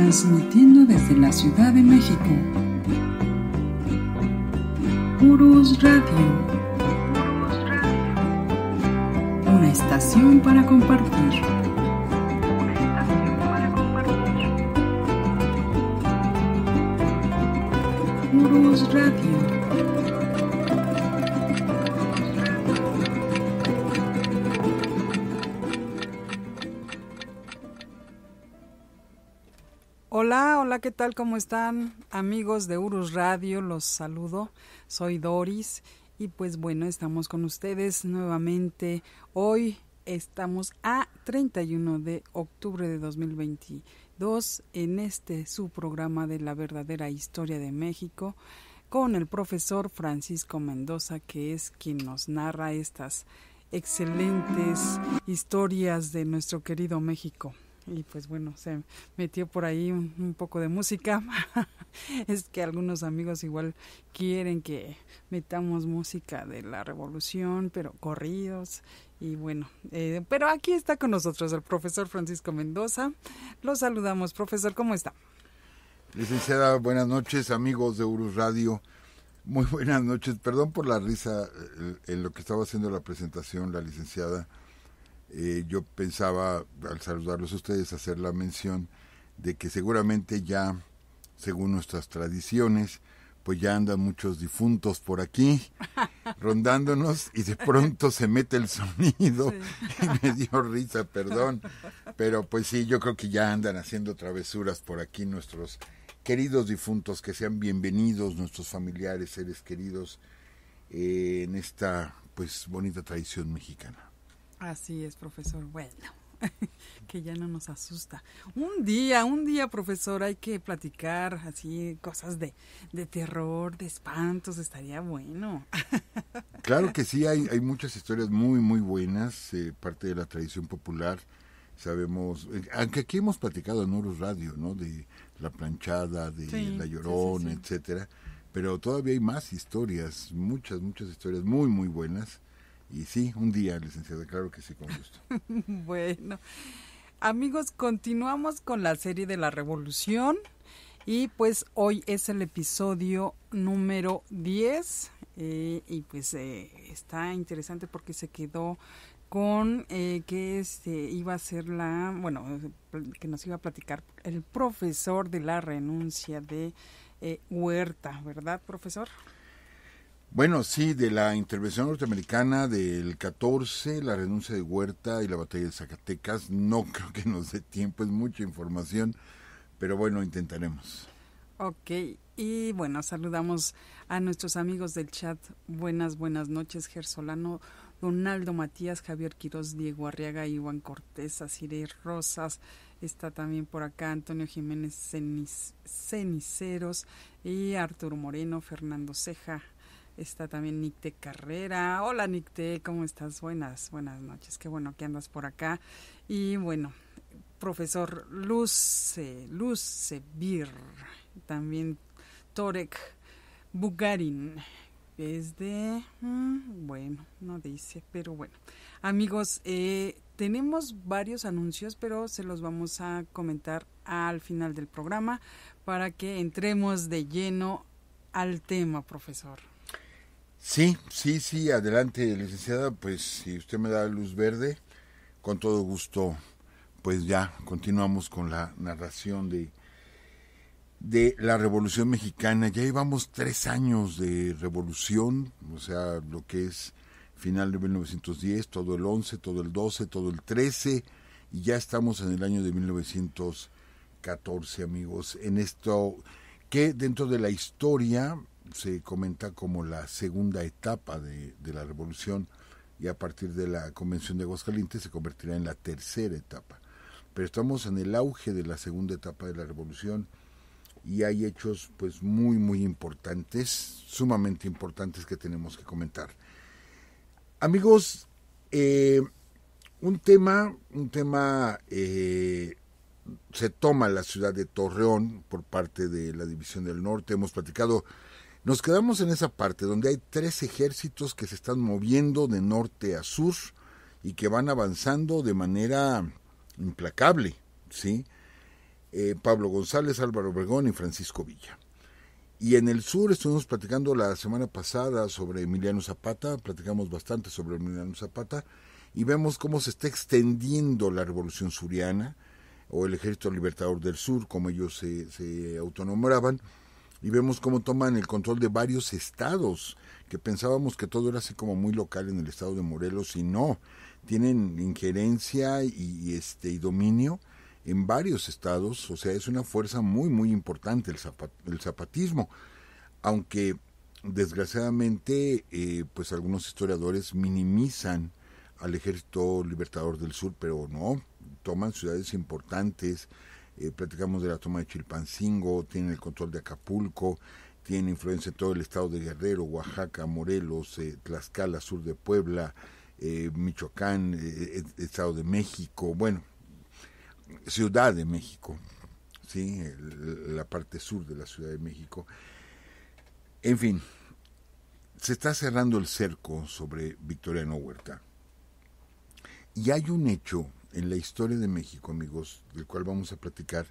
transmitiendo desde la Ciudad de México. Purus Radio. Una estación para compartir. Purus Radio. Hola, ¿qué tal? ¿Cómo están amigos de Urus Radio? Los saludo, soy Doris y pues bueno, estamos con ustedes nuevamente. Hoy estamos a 31 de octubre de 2022 en este su programa de la verdadera historia de México con el profesor Francisco Mendoza que es quien nos narra estas excelentes historias de nuestro querido México y pues bueno, se metió por ahí un, poco de música. es que algunos amigos igual quieren que metamos música de la revolución, pero corridos. Y bueno, eh, pero aquí está con nosotros el profesor Francisco Mendoza. Lo saludamos, profesor, ¿cómo está? Licenciada, buenas noches, amigos de Urus Radio. Muy buenas noches. Perdón por la risa eh, en lo que estaba haciendo la presentación la licenciada. Eh, yo pensaba, al saludarlos a ustedes, hacer la mención de que seguramente ya, según nuestras tradiciones, pues ya andan muchos difuntos por aquí rondándonos y de pronto se mete el sonido y me dio risa, perdón. Pero pues sí, yo creo que ya andan haciendo travesuras por aquí nuestros queridos difuntos, que sean bienvenidos nuestros familiares, seres queridos, eh, en esta pues bonita tradición mexicana. Así es, profesor. Bueno, que ya no nos asusta. Un día, un día, profesor, hay que platicar así cosas de, terror, de espantos, estaría bueno. Claro que sí, hay, hay muchas historias muy, muy buenas, eh, parte de la tradición popular. Sabemos, eh, aunque aquí hemos platicado en Urus Radio, ¿no? De la planchada, de la llorona, etcétera. Pero todavía hay más historias, muchas, muchas historias muy, muy buenas y sí, un día, licenciada, claro que sí, con gusto. bueno, amigos, continuamos con la serie de la revolución. Y pues hoy es el episodio número 10. Eh, y pues eh, está interesante porque se quedó con eh, que este iba a ser la, bueno, que nos iba a platicar el profesor de la renuncia de eh, Huerta, ¿verdad, profesor? Bueno, sí, de la intervención norteamericana del 14, la renuncia de Huerta y la batalla de Zacatecas, no creo que nos dé tiempo, es mucha información, pero bueno, intentaremos. Ok, y bueno, saludamos a nuestros amigos del chat. Buenas, buenas noches, Gersolano, Donaldo Matías, Javier Quirós, Diego Arriaga, Iván Cortés, Asire Rosas, está también por acá Antonio Jiménez Ceniceros y Arturo Moreno, Fernando Ceja, Está también Nicte Carrera. Hola Nicte, ¿cómo estás? Buenas, buenas noches. Qué bueno que andas por acá. Y bueno, profesor Luce, Luce Bir, también Torek Bugarin. Es de... Mm, bueno, no dice, pero bueno. Amigos, eh, tenemos varios anuncios, pero se los vamos a comentar al final del programa para que entremos de lleno al tema, profesor. Sí, sí, sí, adelante, licenciada, pues si usted me da luz verde, con todo gusto, pues ya continuamos con la narración de, de la Revolución Mexicana. Ya llevamos tres años de revolución, o sea, lo que es final de 1910, todo el 11, todo el 12, todo el 13, y ya estamos en el año de 1914, amigos, en esto que dentro de la historia se comenta como la segunda etapa de, la revolución y a partir de la Convención de Aguascalientes se convertirá en la tercera etapa. Pero estamos en el auge de la segunda etapa de la revolución y hay hechos pues muy muy importantes, sumamente importantes que tenemos que comentar. Amigos, eh, un tema, un tema eh, se toma la ciudad de Torreón por parte de la División del Norte. Hemos platicado nos quedamos en esa parte donde hay tres ejércitos que se están moviendo de norte a sur y que van avanzando de manera implacable, ¿sí? Eh, Pablo González, Álvaro Obregón y Francisco Villa. Y en el sur estuvimos platicando la semana pasada sobre Emiliano Zapata, platicamos bastante sobre Emiliano Zapata, y vemos cómo se está extendiendo la revolución suriana, o el Ejército Libertador del Sur, como ellos se, se autonombraban, y vemos cómo toman el control de varios estados, que pensábamos que todo era así como muy local en el estado de Morelos y no, tienen injerencia y, este y dominio en varios estados, o sea, es una fuerza muy muy importante el, el zapatismo, aunque desgraciadamente eh, pues algunos historiadores minimizan al ejército libertador del sur, pero no, toman ciudades importantes, eh, platicamos de la toma de Chilpancingo, tiene el control de Acapulco, tiene influencia en todo el estado de Guerrero, Oaxaca, Morelos, eh, Tlaxcala, sur de Puebla, eh, Michoacán, Estado de México, bueno, Ciudad de México, ¿sí? la parte sur de la Ciudad de México. En fin, se está cerrando el cerco sobre Victoriano Huerta. Y hay un hecho en la historia de México, amigos, del cual vamos a platicar,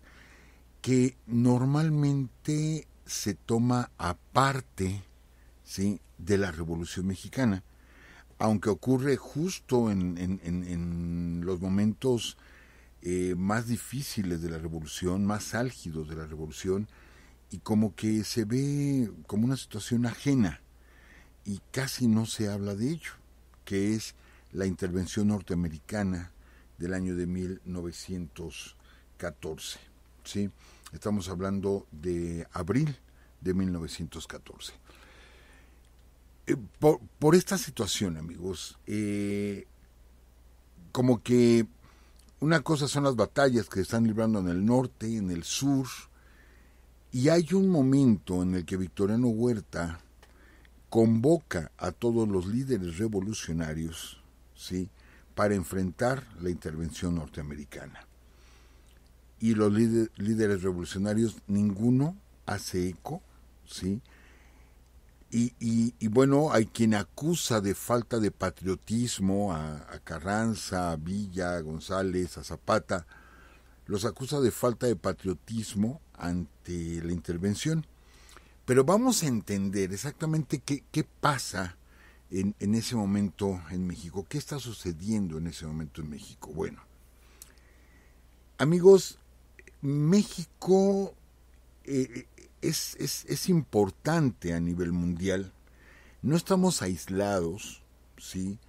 que normalmente se toma aparte ¿sí? de la Revolución Mexicana, aunque ocurre justo en, en, en, los momentos eh, más difíciles de la Revolución, más álgidos de la Revolución, y como que se ve como una situación ajena y casi no se habla de ello, que es la intervención norteamericana del año de 1914. ¿sí? Estamos hablando de abril de 1914. Eh, por, esta situación, amigos, eh, como que una cosa son las batallas que están librando en el norte, en el sur, y hay un momento en el que Victoriano Huerta convoca a todos los líderes revolucionarios, ¿sí? para enfrentar la intervención norteamericana. Y los líderes revolucionarios, ninguno hace eco, ¿sí? Y, bueno, hay quien acusa de falta de patriotismo a, Carranza, a Villa, a González, a Zapata, los acusa de falta de patriotismo ante la intervención. Pero vamos a entender exactamente qué, qué pasa en, ese momento en México. ¿Qué está sucediendo en ese momento en México? Bueno, amigos, México eh, eh, es, importante a nivel mundial. No estamos aislados, ¿sí?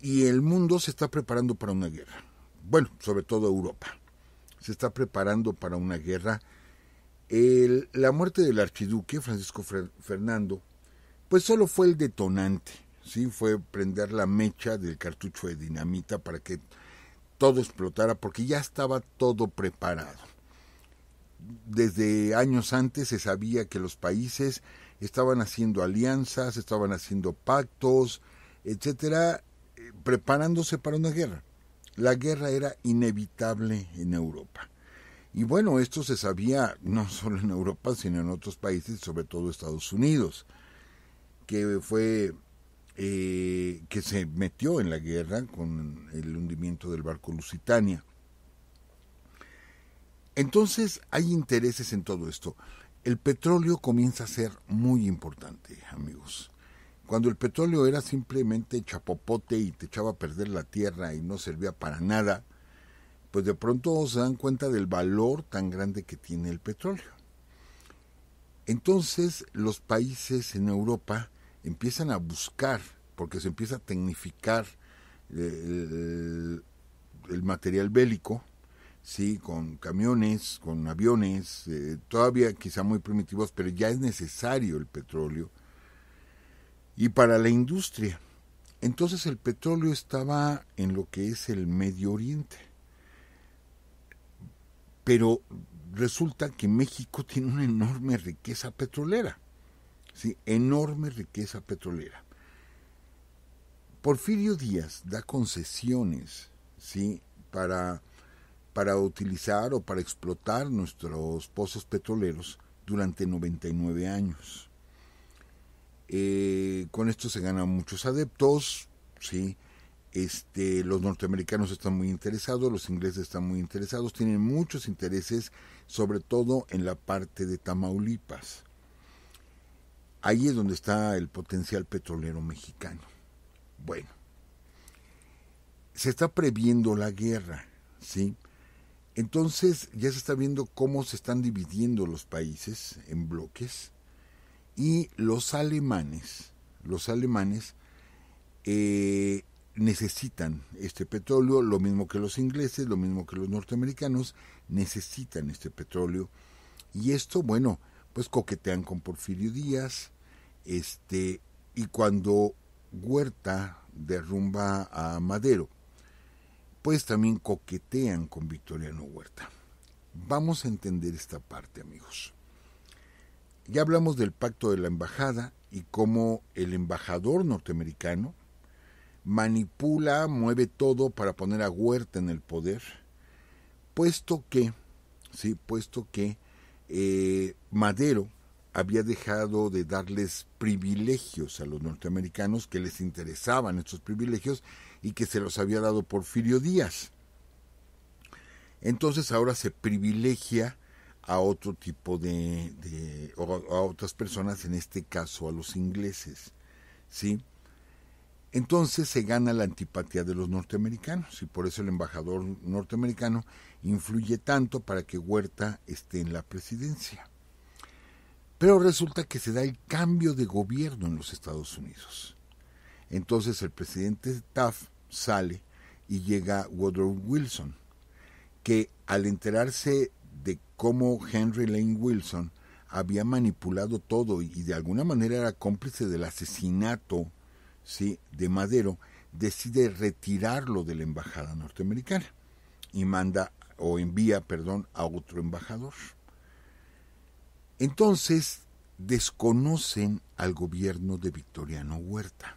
Y el mundo se está preparando para una guerra. Bueno, sobre todo Europa. Se está preparando para una guerra. la muerte del archiduque Francisco Fernando pues solo fue el detonante, ¿sí? Fue prender la mecha del cartucho de dinamita para que todo explotara, porque ya estaba todo preparado. Desde años antes se sabía que los países estaban haciendo alianzas, estaban haciendo pactos, etcétera, eh, preparándose para una guerra. La guerra era inevitable en Europa. Y bueno, esto se sabía no solo en Europa, sino en otros países, sobre todo Estados Unidos que fue eh, que se metió en la guerra con el hundimiento del barco Lusitania. Entonces hay intereses en todo esto. El petróleo comienza a ser muy importante, amigos. Cuando el petróleo era simplemente chapopote y te echaba a perder la tierra y no servía para nada, pues de pronto se dan cuenta del valor tan grande que tiene el petróleo. Entonces los países en Europa empiezan a buscar, porque se empieza a tecnificar eh, el, material bélico, ¿sí? con camiones, con aviones, eh, todavía quizá muy primitivos, pero ya es necesario el petróleo. Y para la industria. Entonces el petróleo estaba en lo que es el Medio Oriente. Pero resulta que México tiene una enorme riqueza petrolera enorme riqueza petrolera. Porfirio Díaz da concesiones ¿sí? para, para utilizar o para explotar nuestros pozos petroleros durante 99 años. Eh, con esto se ganan muchos adeptos, ¿sí? Este, los norteamericanos están muy interesados, los ingleses están muy interesados, tienen muchos intereses, sobre todo en la parte de Tamaulipas. Ahí es donde está el potencial petrolero mexicano. Bueno, se está previendo la guerra, ¿sí? Entonces ya se está viendo cómo se están dividiendo los países en bloques y los alemanes, los alemanes eh, necesitan este petróleo, lo mismo que los ingleses, lo mismo que los norteamericanos, necesitan este petróleo. Y esto, bueno, pues coquetean con Porfirio Díaz, este, y cuando Huerta derrumba a Madero, pues también coquetean con Victoriano Huerta. Vamos a entender esta parte, amigos. Ya hablamos del pacto de la embajada y cómo el embajador norteamericano manipula, mueve todo para poner a Huerta en el poder, puesto que, sí, puesto que eh, Madero había dejado de darles privilegios a los norteamericanos que les interesaban estos privilegios y que se los había dado Porfirio Díaz. Entonces ahora se privilegia a otro tipo de, a otras personas, en este caso a los ingleses, ¿sí? Entonces se gana la antipatía de los norteamericanos y por eso el embajador norteamericano influye tanto para que Huerta esté en la presidencia. Pero resulta que se da el cambio de gobierno en los Estados Unidos. Entonces el presidente Taft sale y llega Woodrow Wilson, que al enterarse de cómo Henry Lane Wilson había manipulado todo y de alguna manera era cómplice del asesinato de Madero, decide retirarlo de la embajada norteamericana y manda o envía, perdón, a otro embajador. Entonces, desconocen al gobierno de Victoriano Huerta.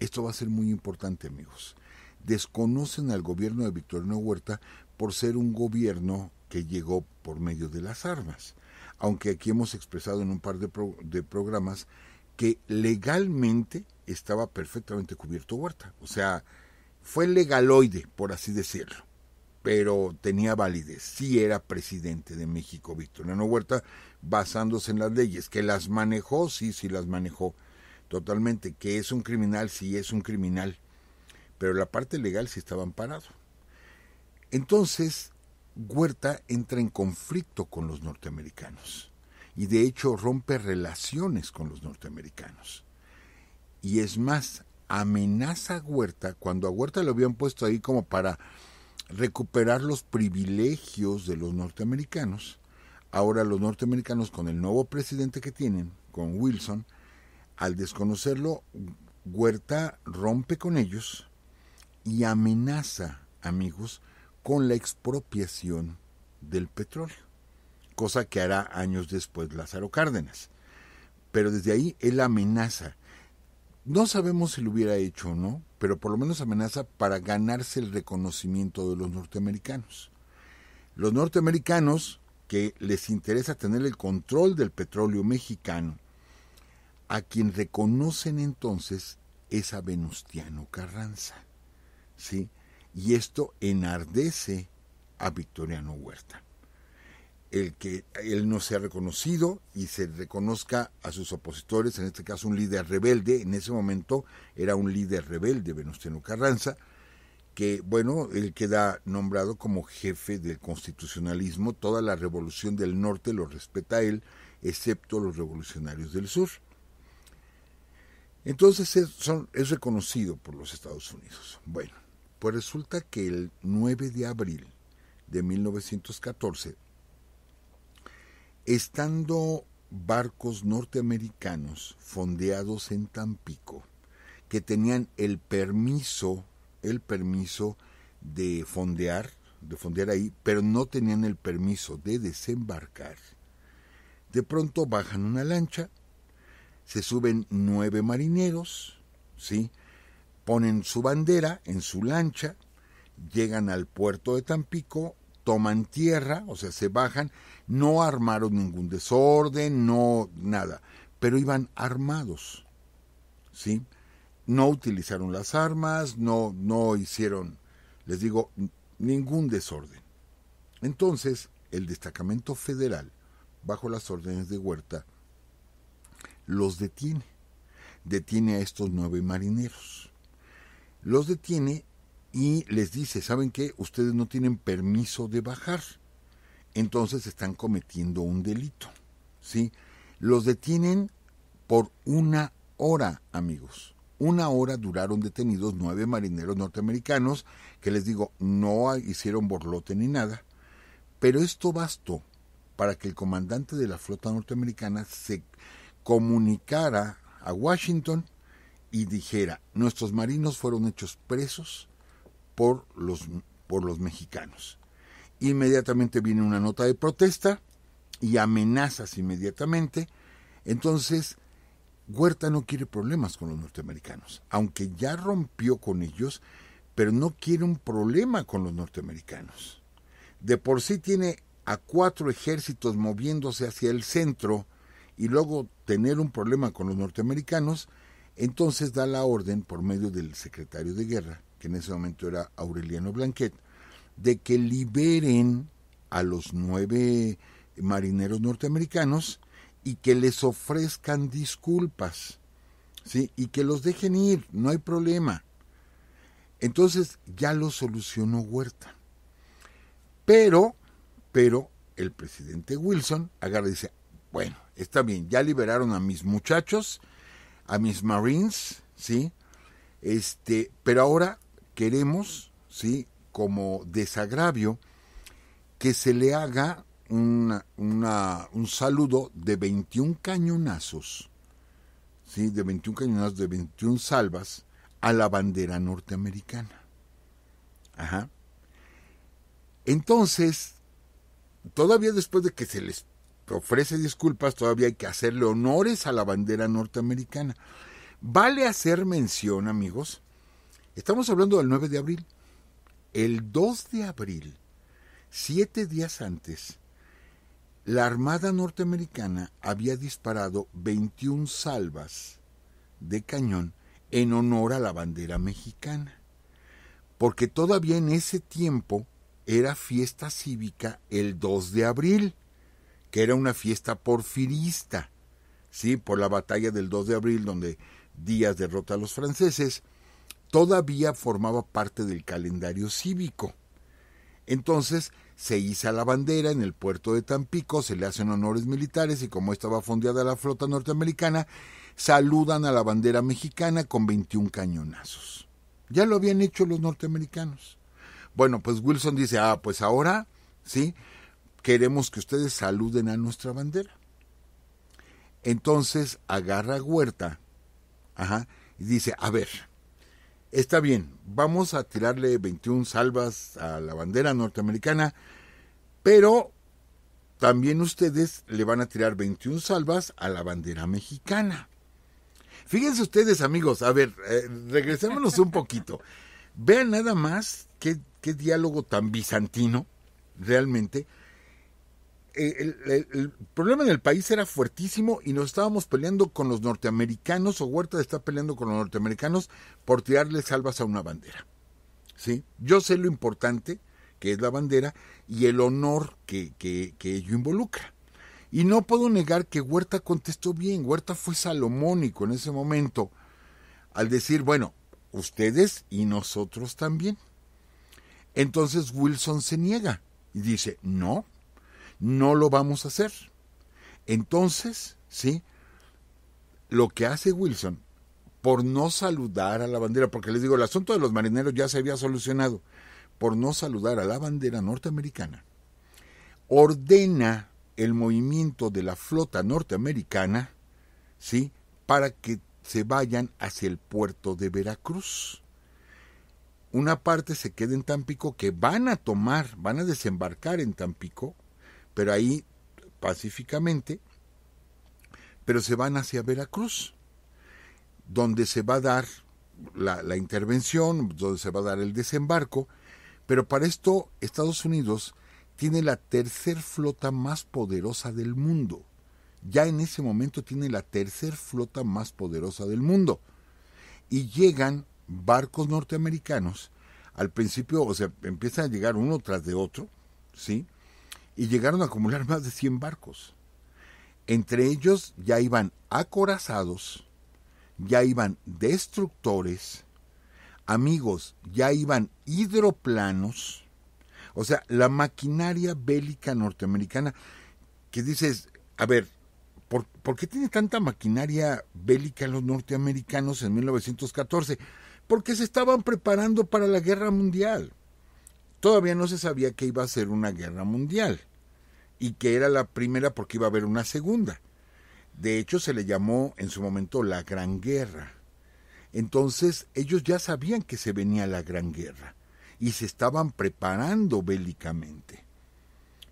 Esto va a ser muy importante, amigos. Desconocen al gobierno de Victoriano Huerta por ser un gobierno que llegó por medio de las armas. Aunque aquí hemos expresado en un par de, de programas que legalmente estaba perfectamente cubierto Huerta. O sea, fue legaloide, por así decirlo. Pero tenía validez. Sí era presidente de México Victoriano Huerta, basándose en las leyes, que las manejó, sí, sí las manejó totalmente, que es un criminal, sí es un criminal, pero la parte legal sí estaba amparado. Entonces, Huerta entra en conflicto con los norteamericanos y de hecho rompe relaciones con los norteamericanos. Y es más, amenaza a Huerta, cuando a Huerta lo habían puesto ahí como para recuperar los privilegios de los norteamericanos, Ahora los norteamericanos con el nuevo presidente que tienen, con Wilson, al desconocerlo, Huerta rompe con ellos y amenaza, amigos, con la expropiación del petróleo, cosa que hará años después Lázaro Cárdenas. Pero desde ahí él amenaza. No sabemos si lo hubiera hecho o no, pero por lo menos amenaza para ganarse el reconocimiento de los norteamericanos. Los norteamericanos que les interesa tener el control del petróleo mexicano, a quien reconocen entonces es a Venustiano Carranza. ¿sí? Y esto enardece a Victoriano Huerta. El que él no sea reconocido y se reconozca a sus opositores, en este caso un líder rebelde, en ese momento era un líder rebelde Venustiano Carranza, que, bueno, él queda nombrado como jefe del constitucionalismo, toda la revolución del norte lo respeta él, excepto los revolucionarios del sur. Entonces es, es reconocido por los Estados Unidos. Bueno, pues resulta que el 9 de abril de 1914, estando barcos norteamericanos fondeados en Tampico, que tenían el permiso el permiso de fondear, de fondear ahí, pero no tenían el permiso de desembarcar. De pronto bajan una lancha, se suben nueve marineros, ¿sí? ponen su bandera en su lancha, llegan al puerto de Tampico, toman tierra, o sea, se bajan, no armaron ningún desorden, no nada, pero iban armados. ¿Sí? no utilizaron las armas, no, no hicieron, les digo, ningún desorden. Entonces, el destacamento federal, bajo las órdenes de Huerta, los detiene. Detiene a estos nueve marineros. Los detiene y les dice, ¿saben qué? Ustedes no tienen permiso de bajar. Entonces están cometiendo un delito. ¿Sí? Los detienen por una hora, amigos. Una hora duraron detenidos nueve marineros norteamericanos que les digo, no hicieron borlote ni nada, pero esto bastó para que el comandante de la flota norteamericana se comunicara a Washington y dijera, nuestros marinos fueron hechos presos por los, por los mexicanos. Inmediatamente viene una nota de protesta y amenazas inmediatamente. Entonces, Huerta no quiere problemas con los norteamericanos, aunque ya rompió con ellos, pero no quiere un problema con los norteamericanos. De por sí tiene a cuatro ejércitos moviéndose hacia el centro y luego tener un problema con los norteamericanos, entonces da la orden por medio del secretario de guerra, que en ese momento era Aureliano Blanquet, de que liberen a los nueve marineros norteamericanos y que les ofrezcan disculpas, ¿sí? Y que los dejen ir, no hay problema. Entonces ya lo solucionó Huerta. Pero, pero el presidente Wilson agarra y dice, bueno, está bien, ya liberaron a mis muchachos, a mis Marines, ¿sí? Este, pero ahora queremos, ¿sí? Como desagravio, que se le haga un saludo de 21 cañonazos, ¿sí? de 21 cañonazos, de 21 salvas a la bandera norteamericana. Entonces, todavía después de que se les ofrece disculpas, todavía hay que hacerle honores a la bandera norteamericana. Vale hacer mención, amigos, estamos hablando del 9 de abril. El 2 de abril, siete días antes, la Armada norteamericana había disparado 21 salvas de cañón en honor a la bandera mexicana, porque todavía en ese tiempo era fiesta cívica el 2 de abril, que era una fiesta porfirista, ¿sí? por la batalla del 2 de abril donde Díaz derrota a los franceses, todavía formaba parte del calendario cívico. Entonces, se iza la bandera en el puerto de Tampico, se le hacen honores militares y como estaba fondeada la flota norteamericana, saludan a la bandera mexicana con 21 cañonazos. Ya lo habían hecho los norteamericanos. Bueno, pues Wilson dice, ah, pues ahora, ¿sí? Queremos que ustedes saluden a nuestra bandera. Entonces agarra Huerta, ajá, y dice, a ver, Está bien, vamos a tirarle 21 salvas a la bandera norteamericana, pero también ustedes le van a tirar 21 salvas a la bandera mexicana. Fíjense ustedes, amigos, a ver, eh, regresémonos un poquito. Vean nada más qué diálogo tan bizantino, realmente, eh, el, problema en el país era fuertísimo y nos estábamos peleando con los norteamericanos, o Huerta está peleando con los norteamericanos por tirarle salvas a una bandera. ¿Sí? Yo sé lo importante que es la bandera y el honor que, que, que ello involucra. Y no puedo negar que Huerta contestó bien, Huerta fue salomónico en ese momento al decir, bueno, ustedes y nosotros también. Entonces Wilson se niega y dice, no, no lo vamos a hacer. Entonces, ¿sí? Lo que hace Wilson por no saludar a la bandera, porque les digo, el asunto de los marineros ya se había solucionado, por no saludar a la bandera norteamericana, ordena el movimiento de la flota norteamericana, ¿sí? Para que se vayan hacia el puerto de Veracruz. Una parte se queda en Tampico que van a tomar, van a desembarcar en Tampico, pero ahí pacíficamente, pero se van hacia Veracruz, donde se va a dar la, intervención, donde se va a dar el desembarco, pero para esto Estados Unidos tiene la tercer flota más poderosa del mundo. Ya en ese momento tiene la tercer flota más poderosa del mundo. Y llegan barcos norteamericanos. Al principio, o sea, empiezan a llegar uno tras de otro, ¿sí? y llegaron a acumular más de 100 barcos. Entre ellos ya iban acorazados, ya iban destructores, amigos, ya iban hidroplanos, o sea, la maquinaria bélica norteamericana, que dices, a ver, ¿por, qué tiene tanta maquinaria bélica los norteamericanos en 1914? Porque se estaban preparando para la guerra mundial todavía no se sabía que iba a ser una guerra mundial y que era la primera porque iba a haber una segunda. De hecho, se le llamó en su momento la Gran Guerra. Entonces, ellos ya sabían que se venía la Gran Guerra y se estaban preparando bélicamente.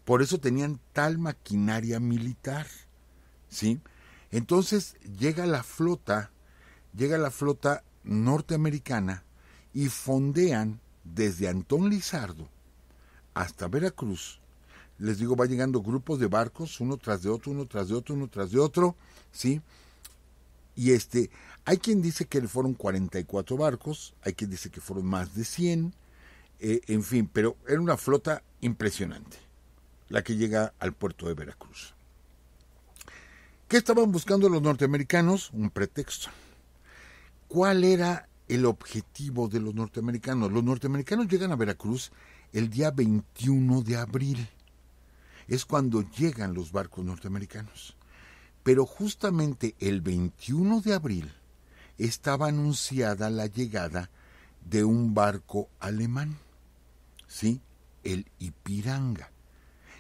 Por eso tenían tal maquinaria militar. ¿Sí? Entonces llega la flota, llega la flota norteamericana y fondean desde Antón Lizardo hasta Veracruz, les digo, va llegando grupos de barcos, uno tras de otro, uno tras de otro, uno tras de otro, ¿sí? Y este, hay quien dice que fueron 44 barcos, hay quien dice que fueron más de 100, eh, en fin, pero era una flota impresionante, la que llega al puerto de Veracruz. ¿Qué estaban buscando los norteamericanos? Un pretexto. ¿Cuál era el objetivo de los norteamericanos. Los norteamericanos llegan a Veracruz el día 21 de abril. Es cuando llegan los barcos norteamericanos. Pero justamente el 21 de abril estaba anunciada la llegada de un barco alemán, ¿sí? El Ipiranga.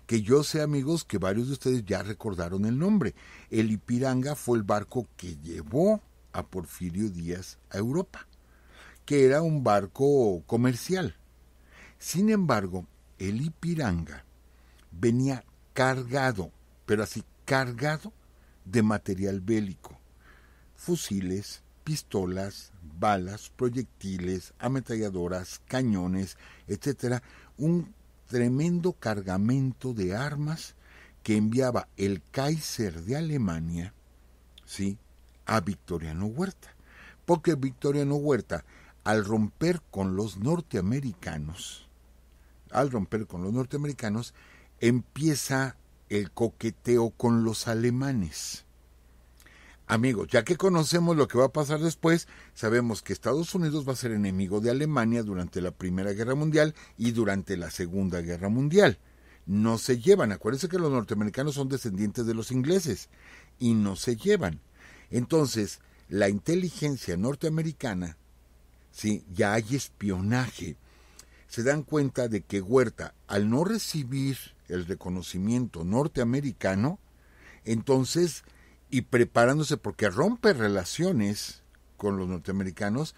Que yo sé, amigos, que varios de ustedes ya recordaron el nombre. El Ipiranga fue el barco que llevó a Porfirio Díaz a Europa que era un barco comercial. Sin embargo, el Ipiranga venía cargado, pero así cargado de material bélico, fusiles, pistolas, balas, proyectiles, ametralladoras, cañones, etc. un tremendo cargamento de armas que enviaba el Kaiser de Alemania, sí, a Victoriano Huerta, porque Victoriano Huerta al romper con los norteamericanos, al romper con los norteamericanos, empieza el coqueteo con los alemanes. Amigos, ya que conocemos lo que va a pasar después, sabemos que Estados Unidos va a ser enemigo de Alemania durante la Primera Guerra Mundial y durante la Segunda Guerra Mundial. No se llevan, acuérdense que los norteamericanos son descendientes de los ingleses y no se llevan. Entonces, la inteligencia norteamericana ¿sí? ya hay espionaje. Se dan cuenta de que Huerta, al no recibir el reconocimiento norteamericano, entonces, y preparándose porque rompe relaciones con los norteamericanos,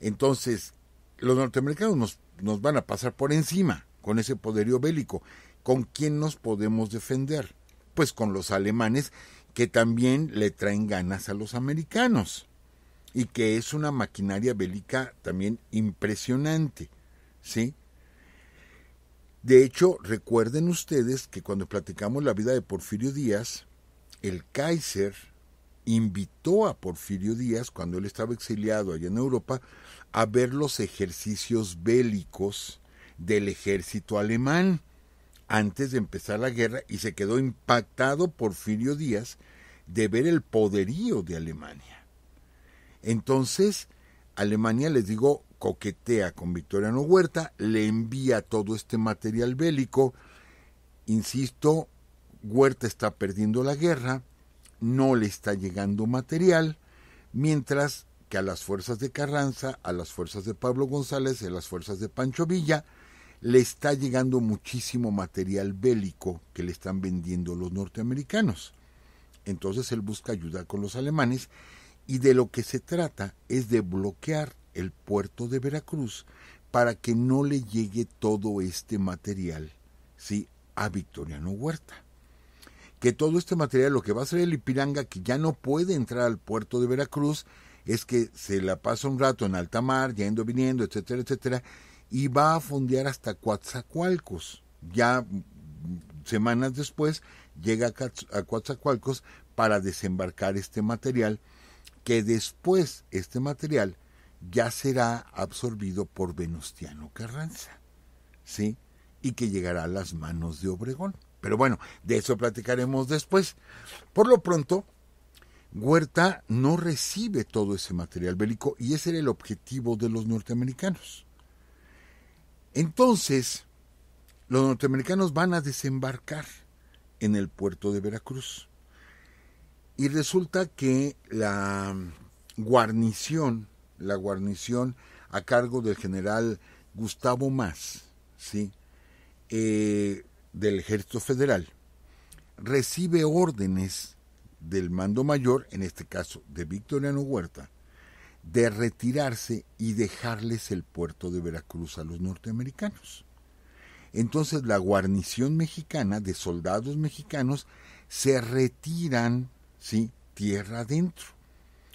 entonces los norteamericanos nos, nos van a pasar por encima con ese poderío bélico. ¿Con quién nos podemos defender? Pues con los alemanes que también le traen ganas a los americanos y que es una maquinaria bélica también impresionante, ¿sí? De hecho, recuerden ustedes que cuando platicamos la vida de Porfirio Díaz, el Kaiser invitó a Porfirio Díaz, cuando él estaba exiliado allá en Europa, a ver los ejercicios bélicos del ejército alemán antes de empezar la guerra y se quedó impactado Porfirio Díaz de ver el poderío de Alemania. Entonces, Alemania, les digo, coquetea con Victoriano Huerta, le envía todo este material bélico. Insisto, Huerta está perdiendo la guerra, no le está llegando material, mientras que a las fuerzas de Carranza, a las fuerzas de Pablo González a las fuerzas de Pancho Villa, le está llegando muchísimo material bélico que le están vendiendo los norteamericanos. Entonces él busca ayuda con los alemanes y de lo que se trata es de bloquear el puerto de Veracruz para que no le llegue todo este material ¿sí? a Victoriano Huerta. Que todo este material, lo que va a hacer el Ipiranga, que ya no puede entrar al puerto de Veracruz, es que se la pasa un rato en alta mar, yendo, viniendo, etcétera, etcétera, y va a fondear hasta Coatzacoalcos. Ya mm, semanas después llega a Coatzacoalcos para desembarcar este material que después este material ya será absorbido por Venustiano Carranza, ¿sí? Y que llegará a las manos de Obregón. Pero bueno, de eso platicaremos después. Por lo pronto, Huerta no recibe todo ese material bélico y ese era el objetivo de los norteamericanos. Entonces, los norteamericanos van a desembarcar en el puerto de Veracruz. Y resulta que la guarnición, la guarnición a cargo del general Gustavo Más, ¿sí? Eh, del Ejército Federal, recibe órdenes del mando mayor, en este caso de Victoriano Huerta, de retirarse y dejarles el puerto de Veracruz a los norteamericanos. Entonces la guarnición mexicana de soldados mexicanos se retiran ¿sí? Tierra adentro.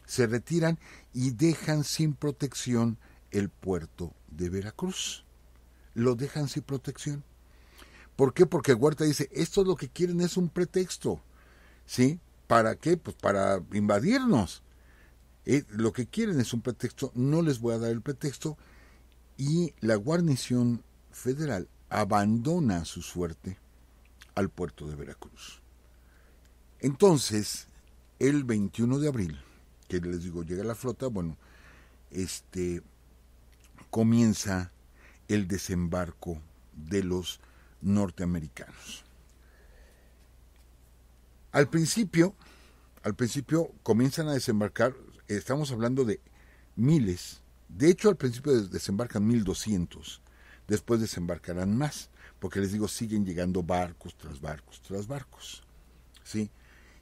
Se retiran y dejan sin protección el puerto de Veracruz. Lo dejan sin protección. ¿Por qué? Porque Huerta dice, esto lo que quieren es un pretexto. ¿Sí? ¿Para qué? Pues para invadirnos. Eh, lo que quieren es un pretexto, no les voy a dar el pretexto. Y la guarnición federal abandona su suerte al puerto de Veracruz. Entonces, el 21 de abril, que les digo, llega la flota, bueno, este comienza el desembarco de los norteamericanos. Al principio, al principio comienzan a desembarcar, estamos hablando de miles, de hecho al principio desembarcan 1200, después desembarcarán más, porque les digo, siguen llegando barcos tras barcos tras barcos. ¿Sí?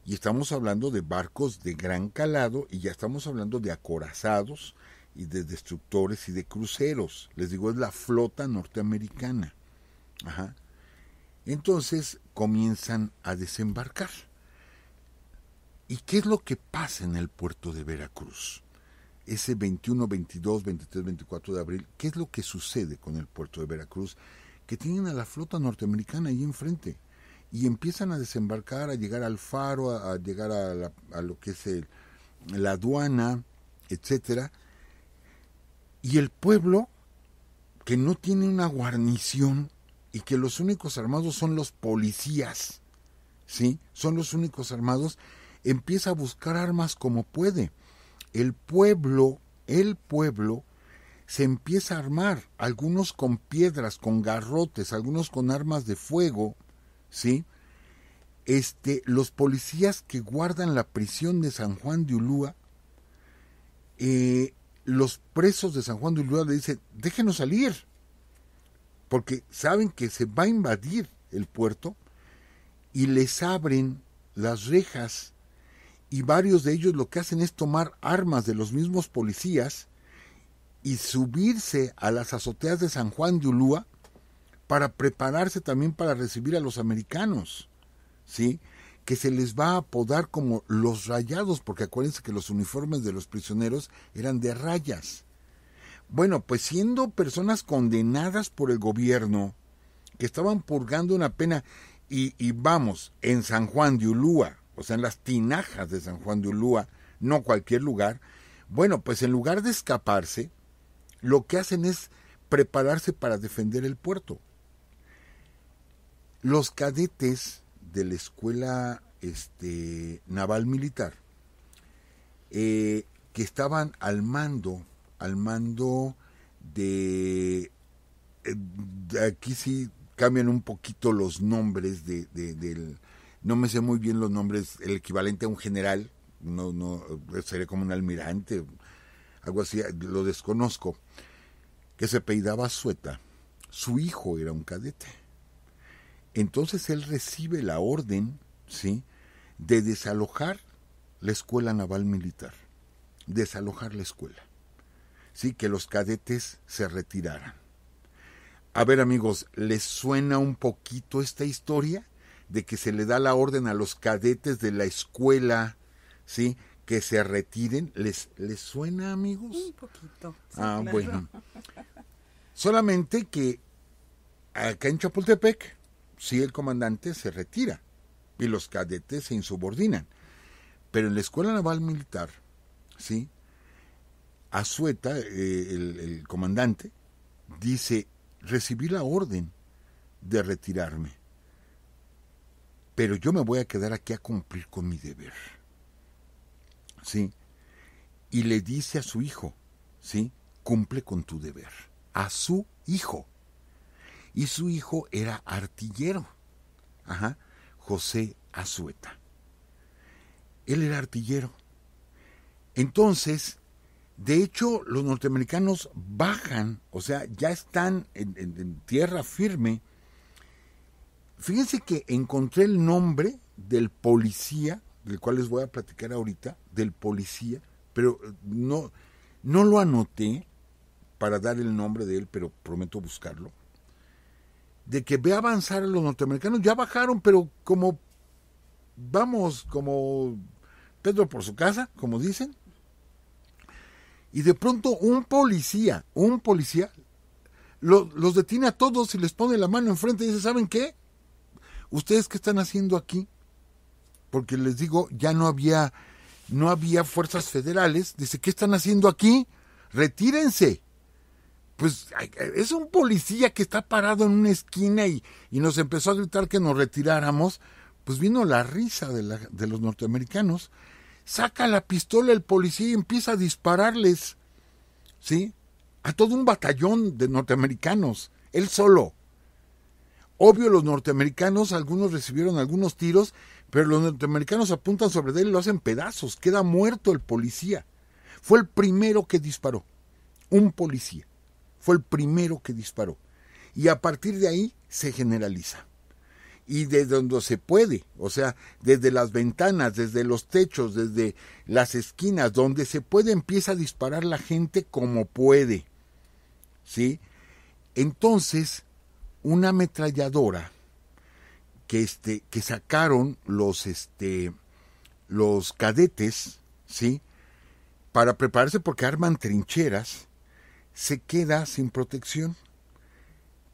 y estamos hablando de barcos de gran calado y ya estamos hablando de acorazados y de destructores y de cruceros. Les digo, es la flota norteamericana. Entonces comienzan a desembarcar. ¿Y qué es lo que pasa en el puerto de Veracruz? Ese 21, 22, 23, 24 de abril, ¿qué es lo que sucede con el puerto de Veracruz? Que tienen a la flota norteamericana ahí enfrente y empiezan a desembarcar, a llegar al faro, a, llegar a, lo que es la aduana, etcétera. Y el pueblo, que no tiene una guarnición y que los únicos armados son los policías, ¿sí? Son los únicos armados, empieza a buscar armas como puede. El pueblo, el pueblo, se empieza a armar, algunos con piedras, con garrotes, algunos con armas de fuego, ¿sí? Este, los policías que guardan la prisión de San Juan de Ulúa, eh, los presos de San Juan de Ulúa le dicen, déjenos salir, porque saben que se va a invadir el puerto y les abren las rejas y varios de ellos lo que hacen es tomar armas de los mismos policías y subirse a las azoteas de San Juan de Ulúa para prepararse también para recibir a los americanos, ¿sí? Que se les va a apodar como los rayados, porque acuérdense que los uniformes de los prisioneros eran de rayas. Bueno, pues siendo personas condenadas por el gobierno, que estaban purgando una pena, y, y vamos, en San Juan de Ulúa, o sea, en las tinajas de San Juan de Ulúa, no cualquier lugar, bueno, pues en lugar de escaparse, lo que hacen es prepararse para defender el puerto. Los cadetes de la escuela este, naval militar eh, que estaban al mando, al mando eh, de, aquí sí cambian un poquito los nombres de, del, no me sé muy bien los nombres, el equivalente a un general, no, no, eh, sería como un almirante, algo así, lo desconozco, que se peidaba sueta. Su hijo era un cadete. Entonces él recibe la orden, ¿sí?, de desalojar la escuela naval militar, desalojar la escuela, ¿sí?, que los cadetes se retiraran. A ver amigos, ¿les suena un poquito esta historia de que se le da la orden a los cadetes de la escuela, ¿sí? Que se retiren. ¿Les, suena, amigos? Un poquito. ah, bueno. Solamente que acá en Chapultepec si el comandante se retira y los cadetes se insubordinan. Pero en la Escuela Naval Militar, ¿sí? Azueta, eh, el, el comandante, dice, recibí la orden de retirarme, pero yo me voy a quedar aquí a cumplir con mi deber. ¿Sí? Y le dice a su hijo, ¿sí? Cumple con tu deber. A su hijo y su hijo era artillero, Ajá, José Azueta. Él era artillero. Entonces, de hecho, los norteamericanos bajan, o sea, ya están en, tierra firme. Fíjense que encontré el nombre del policía, del cual les voy a platicar ahorita, del policía, pero eh, no, no lo anoté para dar el nombre de él, pero prometo buscarlo de que ve avanzar a los norteamericanos. Ya bajaron, pero como vamos, como Pedro por su casa, como dicen. Y de pronto un policía, un policía, los detiene a todos y les pone la mano enfrente y dice, ¿saben qué? ¿Ustedes qué están haciendo aquí? Porque les digo, ya no había, no había fuerzas federales. Dice, ¿qué están haciendo aquí? Retírense pues es un policía que está parado en una esquina y, nos empezó a gritar que nos retiráramos, pues vino la risa de, la, de los norteamericanos. Saca la pistola el policía y empieza a dispararles, ¿sí? A todo un batallón de norteamericanos, él solo. Obvio, los norteamericanos, algunos recibieron algunos tiros, pero los norteamericanos apuntan sobre él y lo hacen pedazos. Queda muerto el policía. Fue el primero que disparó, un policía. Fue el primero que disparó. Y a partir de ahí se generaliza. Y desde donde se puede, o sea, desde las ventanas, desde los techos, desde las esquinas, donde se puede empieza a disparar la gente como puede. ¿Sí? Entonces, una ametralladora que, este, que sacaron los, este, los cadetes, ¿sí? Para prepararse porque arman trincheras, se queda sin protección.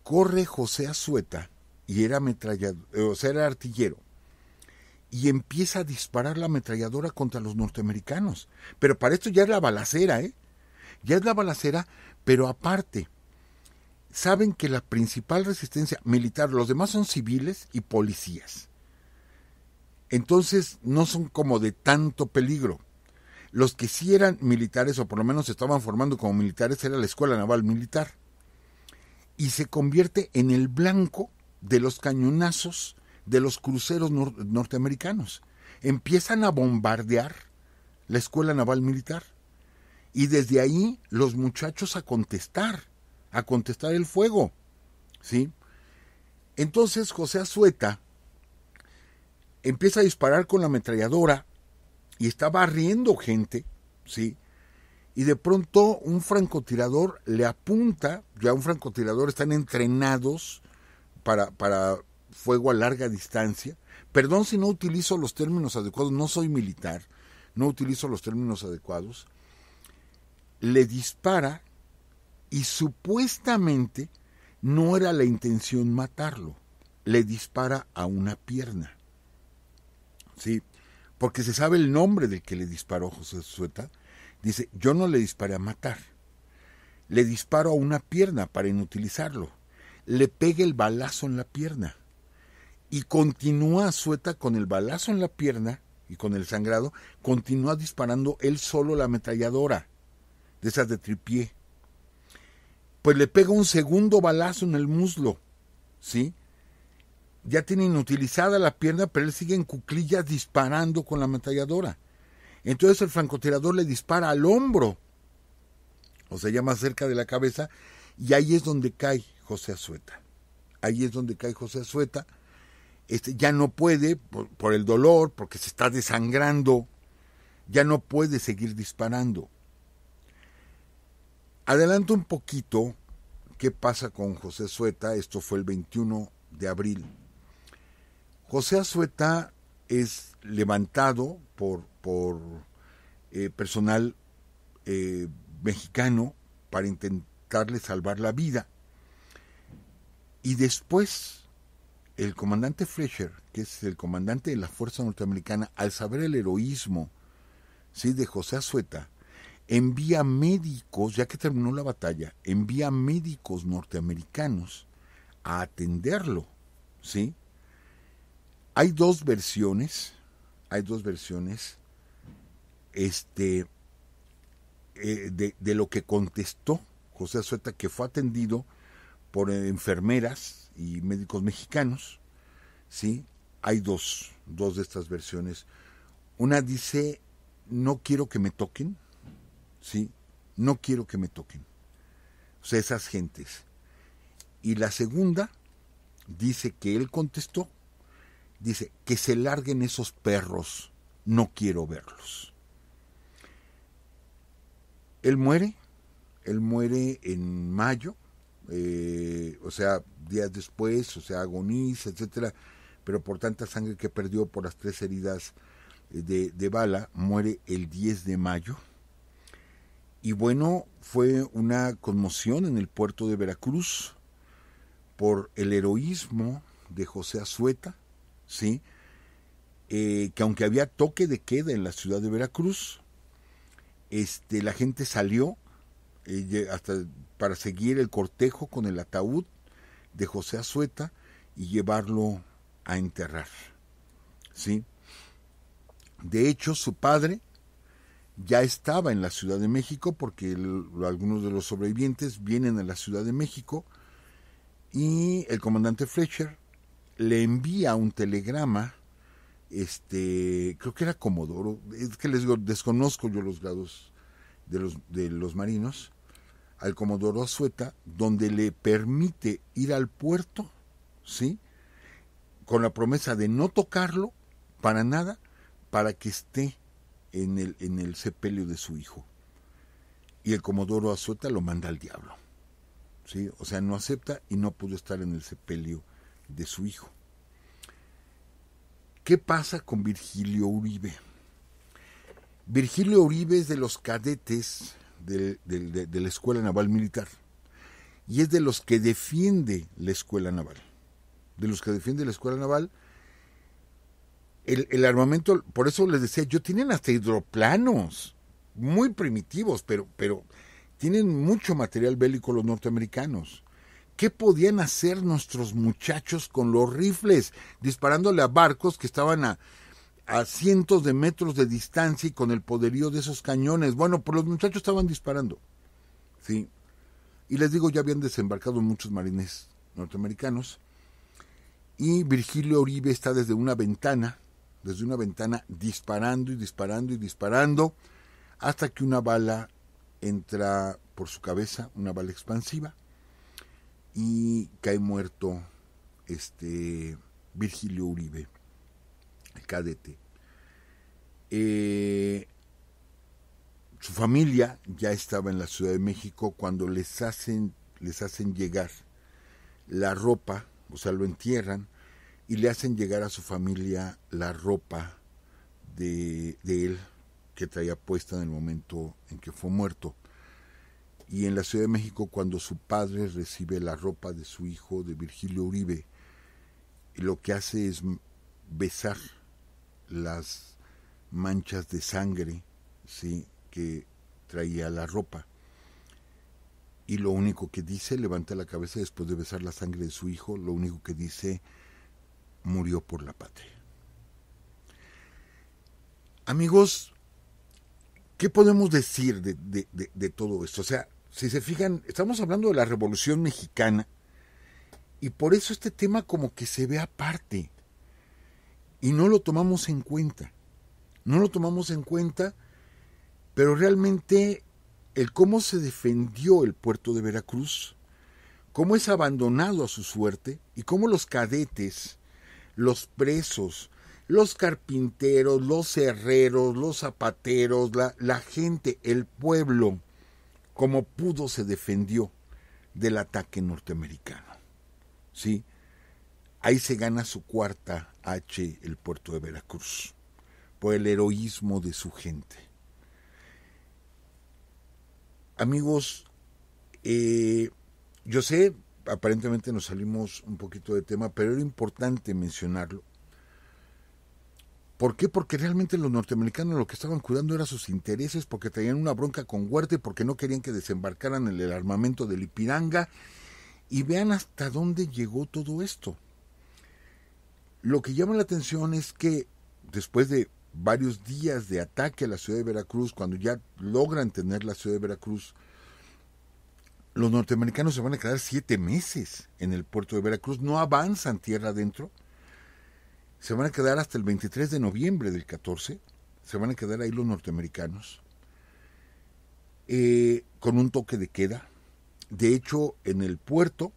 Corre José Azueta y era eh, o era artillero. Y empieza a disparar la ametralladora contra los norteamericanos. Pero para esto ya es la balacera, ¿eh? Ya es la balacera, pero aparte, saben que la principal resistencia militar, los demás son civiles y policías. Entonces no son como de tanto peligro los que sí eran militares o por lo menos estaban formando como militares era la Escuela Naval Militar. Y se convierte en el blanco de los cañonazos de los cruceros norteamericanos. Empiezan a bombardear la Escuela Naval Militar. Y desde ahí los muchachos a contestar, a contestar el fuego. ¿Sí? Entonces José Azueta empieza a disparar con la ametralladora y estaba riendo gente, ¿sí? Y de pronto un francotirador le apunta, ya un francotirador están entrenados para, para fuego a larga distancia. Perdón si no utilizo los términos adecuados, no soy militar, no utilizo los términos adecuados. Le dispara y supuestamente no era la intención matarlo. Le dispara a una pierna. Sí porque se sabe el nombre del que le disparó José Sueta, dice, yo no le disparé a matar, le disparo a una pierna para inutilizarlo, le pegue el balazo en la pierna y continúa Sueta con el balazo en la pierna y con el sangrado, continúa disparando él solo la ametralladora, de esas de tripié. Pues le pega un segundo balazo en el muslo, ¿sí? ya tiene inutilizada la pierna, pero él sigue en cuclillas disparando con la ametralladora. Entonces el francotirador le dispara al hombro, o sea, ya más cerca de la cabeza, y ahí es donde cae José Sueta. Ahí es donde cae José Sueta, Este, ya no puede, por, el dolor, porque se está desangrando, ya no puede seguir disparando. Adelanto un poquito qué pasa con José Sueta. Esto fue el 21 de abril José Azueta es levantado por, eh, personal eh, mexicano para intentarle salvar la vida. Y después, el comandante Fletcher, que es el comandante de la Fuerza Norteamericana, al saber el heroísmo ¿sí? de José Azueta, envía médicos, ya que terminó la batalla, envía médicos norteamericanos a atenderlo, ¿sí? Hay dos versiones, hay dos versiones este, eh, de, de, lo que contestó José Azueta, que fue atendido por enfermeras y médicos mexicanos. ¿sí? Hay dos, dos de estas versiones. Una dice, no quiero que me toquen, ¿sí? No quiero que me toquen. O sea, esas gentes. Y la segunda dice que él contestó dice, que se larguen esos perros, no quiero verlos. Él muere, él muere en mayo, eh, o sea, días después, o sea, agoniza, etcétera, pero por tanta sangre que perdió por las tres heridas eh, de, de bala, muere el 10 de mayo. Y bueno, fue una conmoción en el puerto de Veracruz por el heroísmo de José Azueta, ¿sí? Eh, que aunque había toque de queda en la ciudad de Veracruz, este, la gente salió eh, hasta para seguir el cortejo con el ataúd de José Azueta y llevarlo a enterrar. ¿sí? De hecho, su padre ya estaba en la Ciudad de México porque algunos de los sobrevivientes vienen a la Ciudad de México y el comandante Fletcher le envía un telegrama, este, creo que era Comodoro, es que les desconozco yo los grados de los, de los marinos, al Comodoro Azueta, donde le permite ir al puerto, ¿sí? Con la promesa de no tocarlo para nada, para que esté en el, en el sepelio de su hijo. Y el Comodoro Azueta lo manda al diablo. ¿Sí? O sea, no acepta y no pudo estar en el sepelio de su hijo. ¿Qué pasa con Virgilio Uribe? Virgilio Uribe es de los cadetes de, la Escuela Naval Militar y es de los que defiende la Escuela Naval. De los que defiende la Escuela Naval, el, el, armamento, por eso les decía, yo tienen hasta hidroplanos, muy primitivos, pero, pero tienen mucho material bélico los norteamericanos. ¿Qué podían hacer nuestros muchachos con los rifles? Disparándole a barcos que estaban a, cientos de metros de distancia y con el poderío de esos cañones. Bueno, pues los muchachos estaban disparando. Sí. Y les digo, ya habían desembarcado muchos marines norteamericanos. Y Virgilio Uribe está desde una ventana, desde una ventana, disparando y disparando y disparando, hasta que una bala entra por su cabeza, una bala expansiva, y cae muerto este Virgilio Uribe, el cadete. Eh, su familia ya estaba en la Ciudad de México cuando les hacen, les hacen llegar la ropa, o sea, lo entierran y le hacen llegar a su familia la ropa de, de él que traía puesta en el momento en que fue muerto y en la Ciudad de México cuando su padre recibe la ropa de su hijo, de Virgilio Uribe, lo que hace es besar las manchas de sangre ¿sí? que traía la ropa. Y lo único que dice, levanta la cabeza después de besar la sangre de su hijo, lo único que dice, murió por la patria. Amigos, ¿Qué podemos decir de, todo esto? O sea, si se fijan, estamos hablando de la Revolución Mexicana y por eso este tema como que se ve aparte y no lo tomamos en cuenta. No lo tomamos en cuenta, pero realmente el cómo se defendió el puerto de Veracruz, cómo es abandonado a su suerte y cómo los cadetes, los presos, los carpinteros, los herreros, los zapateros, la, gente, el pueblo, como pudo se defendió del ataque norteamericano. ¿Sí? Ahí se gana su cuarta H el puerto de Veracruz, por el heroísmo de su gente. Amigos, eh, yo sé, aparentemente nos salimos un poquito de tema, pero era importante mencionarlo. ¿Por qué? Porque realmente los norteamericanos lo que estaban cuidando era sus intereses, porque tenían una bronca con Huerta porque no querían que desembarcaran en el armamento del Ipiranga. Y vean hasta dónde llegó todo esto. Lo que llama la atención es que después de varios días de ataque a la ciudad de Veracruz, cuando ya logran tener la ciudad de Veracruz, los norteamericanos se van a quedar siete meses en el puerto de Veracruz, no avanzan tierra adentro se van a quedar hasta el 23 de noviembre del 14, se van a quedar ahí los norteamericanos, eh, con un toque de queda. De hecho, en el puerto,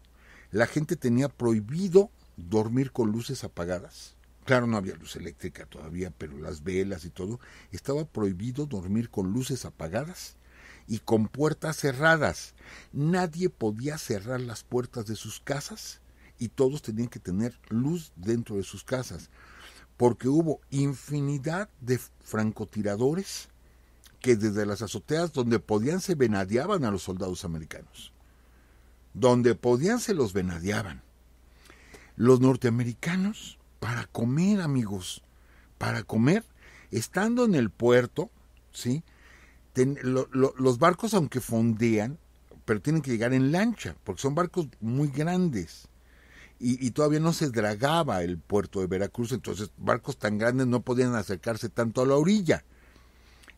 la gente tenía prohibido dormir con luces apagadas. Claro, no había luz eléctrica todavía, pero las velas y todo. Estaba prohibido dormir con luces apagadas y con puertas cerradas. Nadie podía cerrar las puertas de sus casas y todos tenían que tener luz dentro de sus casas, porque hubo infinidad de francotiradores que desde las azoteas donde podían se venadeaban a los soldados americanos. Donde podían se los venadeaban. Los norteamericanos, para comer, amigos, para comer, estando en el puerto, ¿sí? los barcos, aunque fondean, pero tienen que llegar en lancha, porque son barcos muy grandes y, todavía no se dragaba el puerto de Veracruz, entonces barcos tan grandes no podían acercarse tanto a la orilla.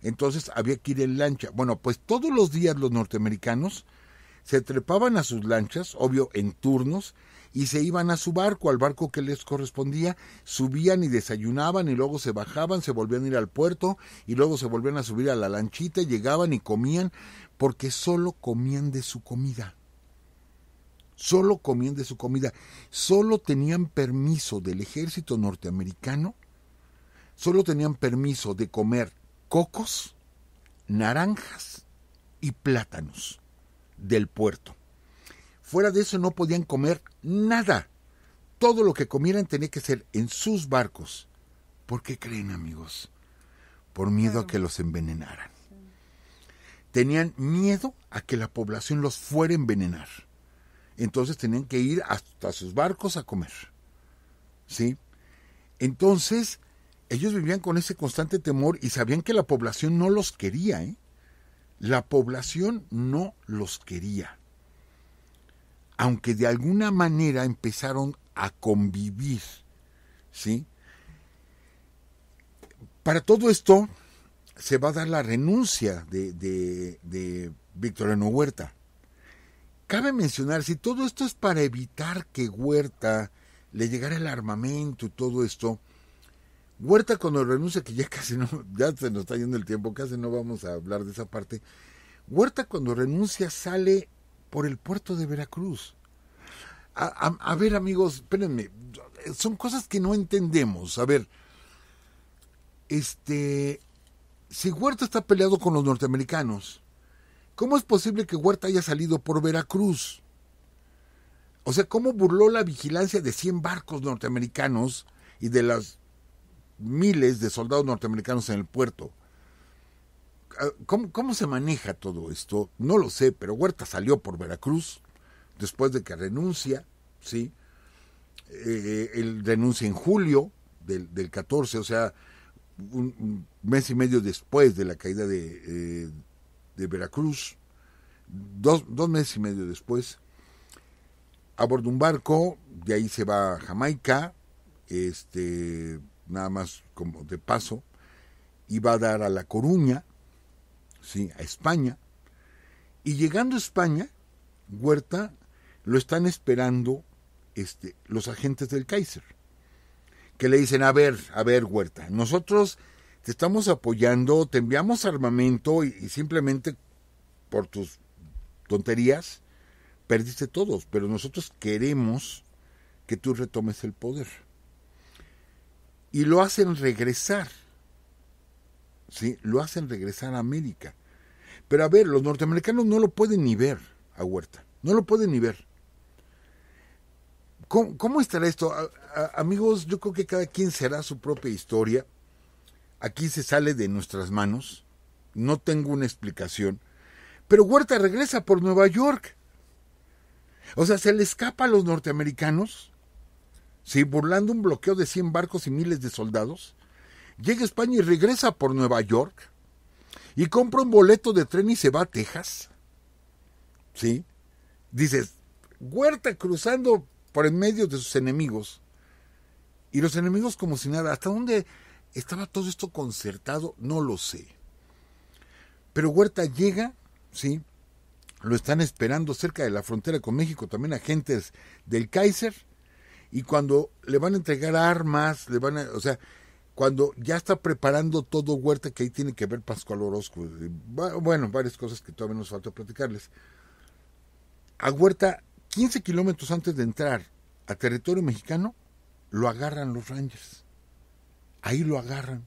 Entonces había que ir en lancha. Bueno, pues todos los días los norteamericanos se trepaban a sus lanchas, obvio en turnos, y se iban a su barco, al barco que les correspondía, subían y desayunaban y luego se bajaban, se volvían a ir al puerto y luego se volvían a subir a la lanchita, llegaban y comían, porque solo comían de su comida solo comían de su comida, solo tenían permiso del ejército norteamericano, solo tenían permiso de comer cocos, naranjas y plátanos del puerto. Fuera de eso no podían comer nada. Todo lo que comieran tenía que ser en sus barcos. ¿Por qué creen amigos? Por miedo a que los envenenaran. Tenían miedo a que la población los fuera a envenenar entonces tenían que ir hasta sus barcos a comer. ¿Sí? Entonces, ellos vivían con ese constante temor y sabían que la población no los quería, ¿eh? La población no los quería. Aunque de alguna manera empezaron a convivir, ¿sí? Para todo esto se va a dar la renuncia de, Víctor de Huerta. Cabe mencionar, si todo esto es para evitar que Huerta le llegara el armamento y todo esto, Huerta cuando renuncia, que ya casi no, ya se nos está yendo el tiempo, casi no vamos a hablar de esa parte, Huerta cuando renuncia sale por el puerto de Veracruz. A, ver, amigos, espérenme, son cosas que no entendemos. A ver, este, si Huerta está peleado con los norteamericanos, ¿Cómo es posible que Huerta haya salido por Veracruz? O sea, ¿cómo burló la vigilancia de 100 barcos norteamericanos y de las miles de soldados norteamericanos en el puerto? Ah, ¿Cómo, se maneja todo esto? No lo sé, pero Huerta salió por Veracruz después de que renuncia, ¿sí? Eh, él renuncia en julio del, 14, o sea, un, mes y medio después de la caída de, eh, de Veracruz. Dos, meses y medio después, a bordo un barco, de ahí se va a Jamaica, este, nada más como de paso, y va a dar a La Coruña, ¿sí? a España. Y llegando a España, Huerta lo están esperando este, los agentes del Kaiser, que le dicen, a ver, a ver, Huerta, nosotros te estamos apoyando, te enviamos armamento y, simplemente por tus tonterías perdiste todos, pero nosotros queremos que tú retomes el poder. Y lo hacen regresar. ¿Sí? Lo hacen regresar a América. Pero a ver, los norteamericanos no lo pueden ni ver a Huerta. No lo pueden ni ver. ¿Cómo, estará esto? amigos, yo creo que cada quien será su propia historia. Aquí se sale de nuestras manos. No tengo una explicación. Pero Huerta regresa por Nueva York. O sea, se le escapa a los norteamericanos. Sí, burlando un bloqueo de 100 barcos y miles de soldados. Llega a España y regresa por Nueva York. Y compra un boleto de tren y se va a Texas. Sí. Dices, Huerta cruzando por en medio de sus enemigos. Y los enemigos como si nada. ¿Hasta dónde ¿Estaba todo esto concertado? No lo sé. Pero Huerta llega, ¿sí? Lo están esperando cerca de la frontera con México, también agentes del Kaiser, y cuando le van a entregar armas, le van o sea, cuando ya está preparando todo Huerta, que ahí tiene que ver Pascual Orozco, eh, bueno, varias cosas que todavía nos falta platicarles. A Huerta, 15 kilómetros antes de entrar a territorio mexicano, lo agarran los Rangers. Ahí lo agarran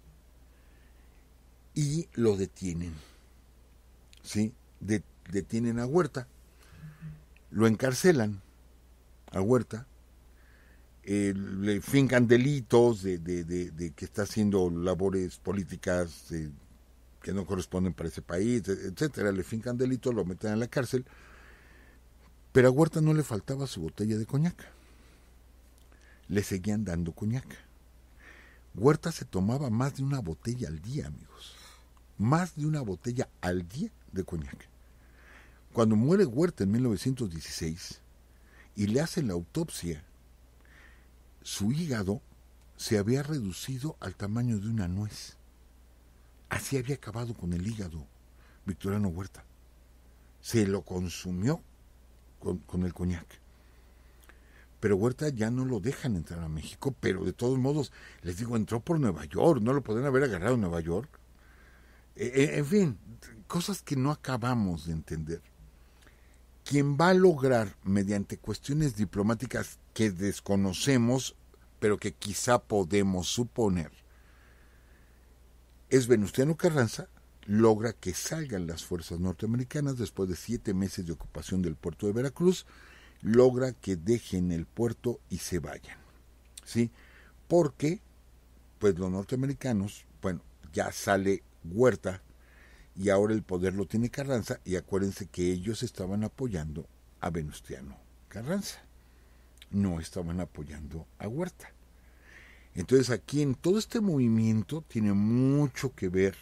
y lo detienen. ¿Sí? detienen a Huerta, lo encarcelan a Huerta, eh, le fincan delitos de, que está haciendo labores políticas eh, que no corresponden para ese país, e, etcétera, le fincan delitos, lo meten en la cárcel, pero a Huerta no le faltaba su botella de coñac, le seguían dando coñac Huerta se tomaba más de una botella al día, amigos. Más de una botella al día de coñac. Cuando muere Huerta en 1916 y le hacen la autopsia, su hígado se había reducido al tamaño de una nuez. Así había acabado con el hígado Victoriano Huerta. Se lo consumió con, el coñac pero Huerta ya no lo dejan entrar a México, pero de todos modos, les digo, entró por Nueva York, no lo podrían haber agarrado en Nueva York. E, e, en fin, cosas que no acabamos de entender. Quien va a lograr, mediante cuestiones diplomáticas que desconocemos, pero que quizá podemos suponer, es Venustiano Carranza, logra que salgan las fuerzas norteamericanas después de siete meses de ocupación del puerto de Veracruz, logra que dejen el puerto y se vayan. ¿Sí? Porque, pues los norteamericanos, bueno, ya sale Huerta y ahora el poder lo tiene Carranza y acuérdense que ellos estaban apoyando a Venustiano Carranza, no estaban apoyando a Huerta. Entonces aquí en todo este movimiento tiene mucho que ver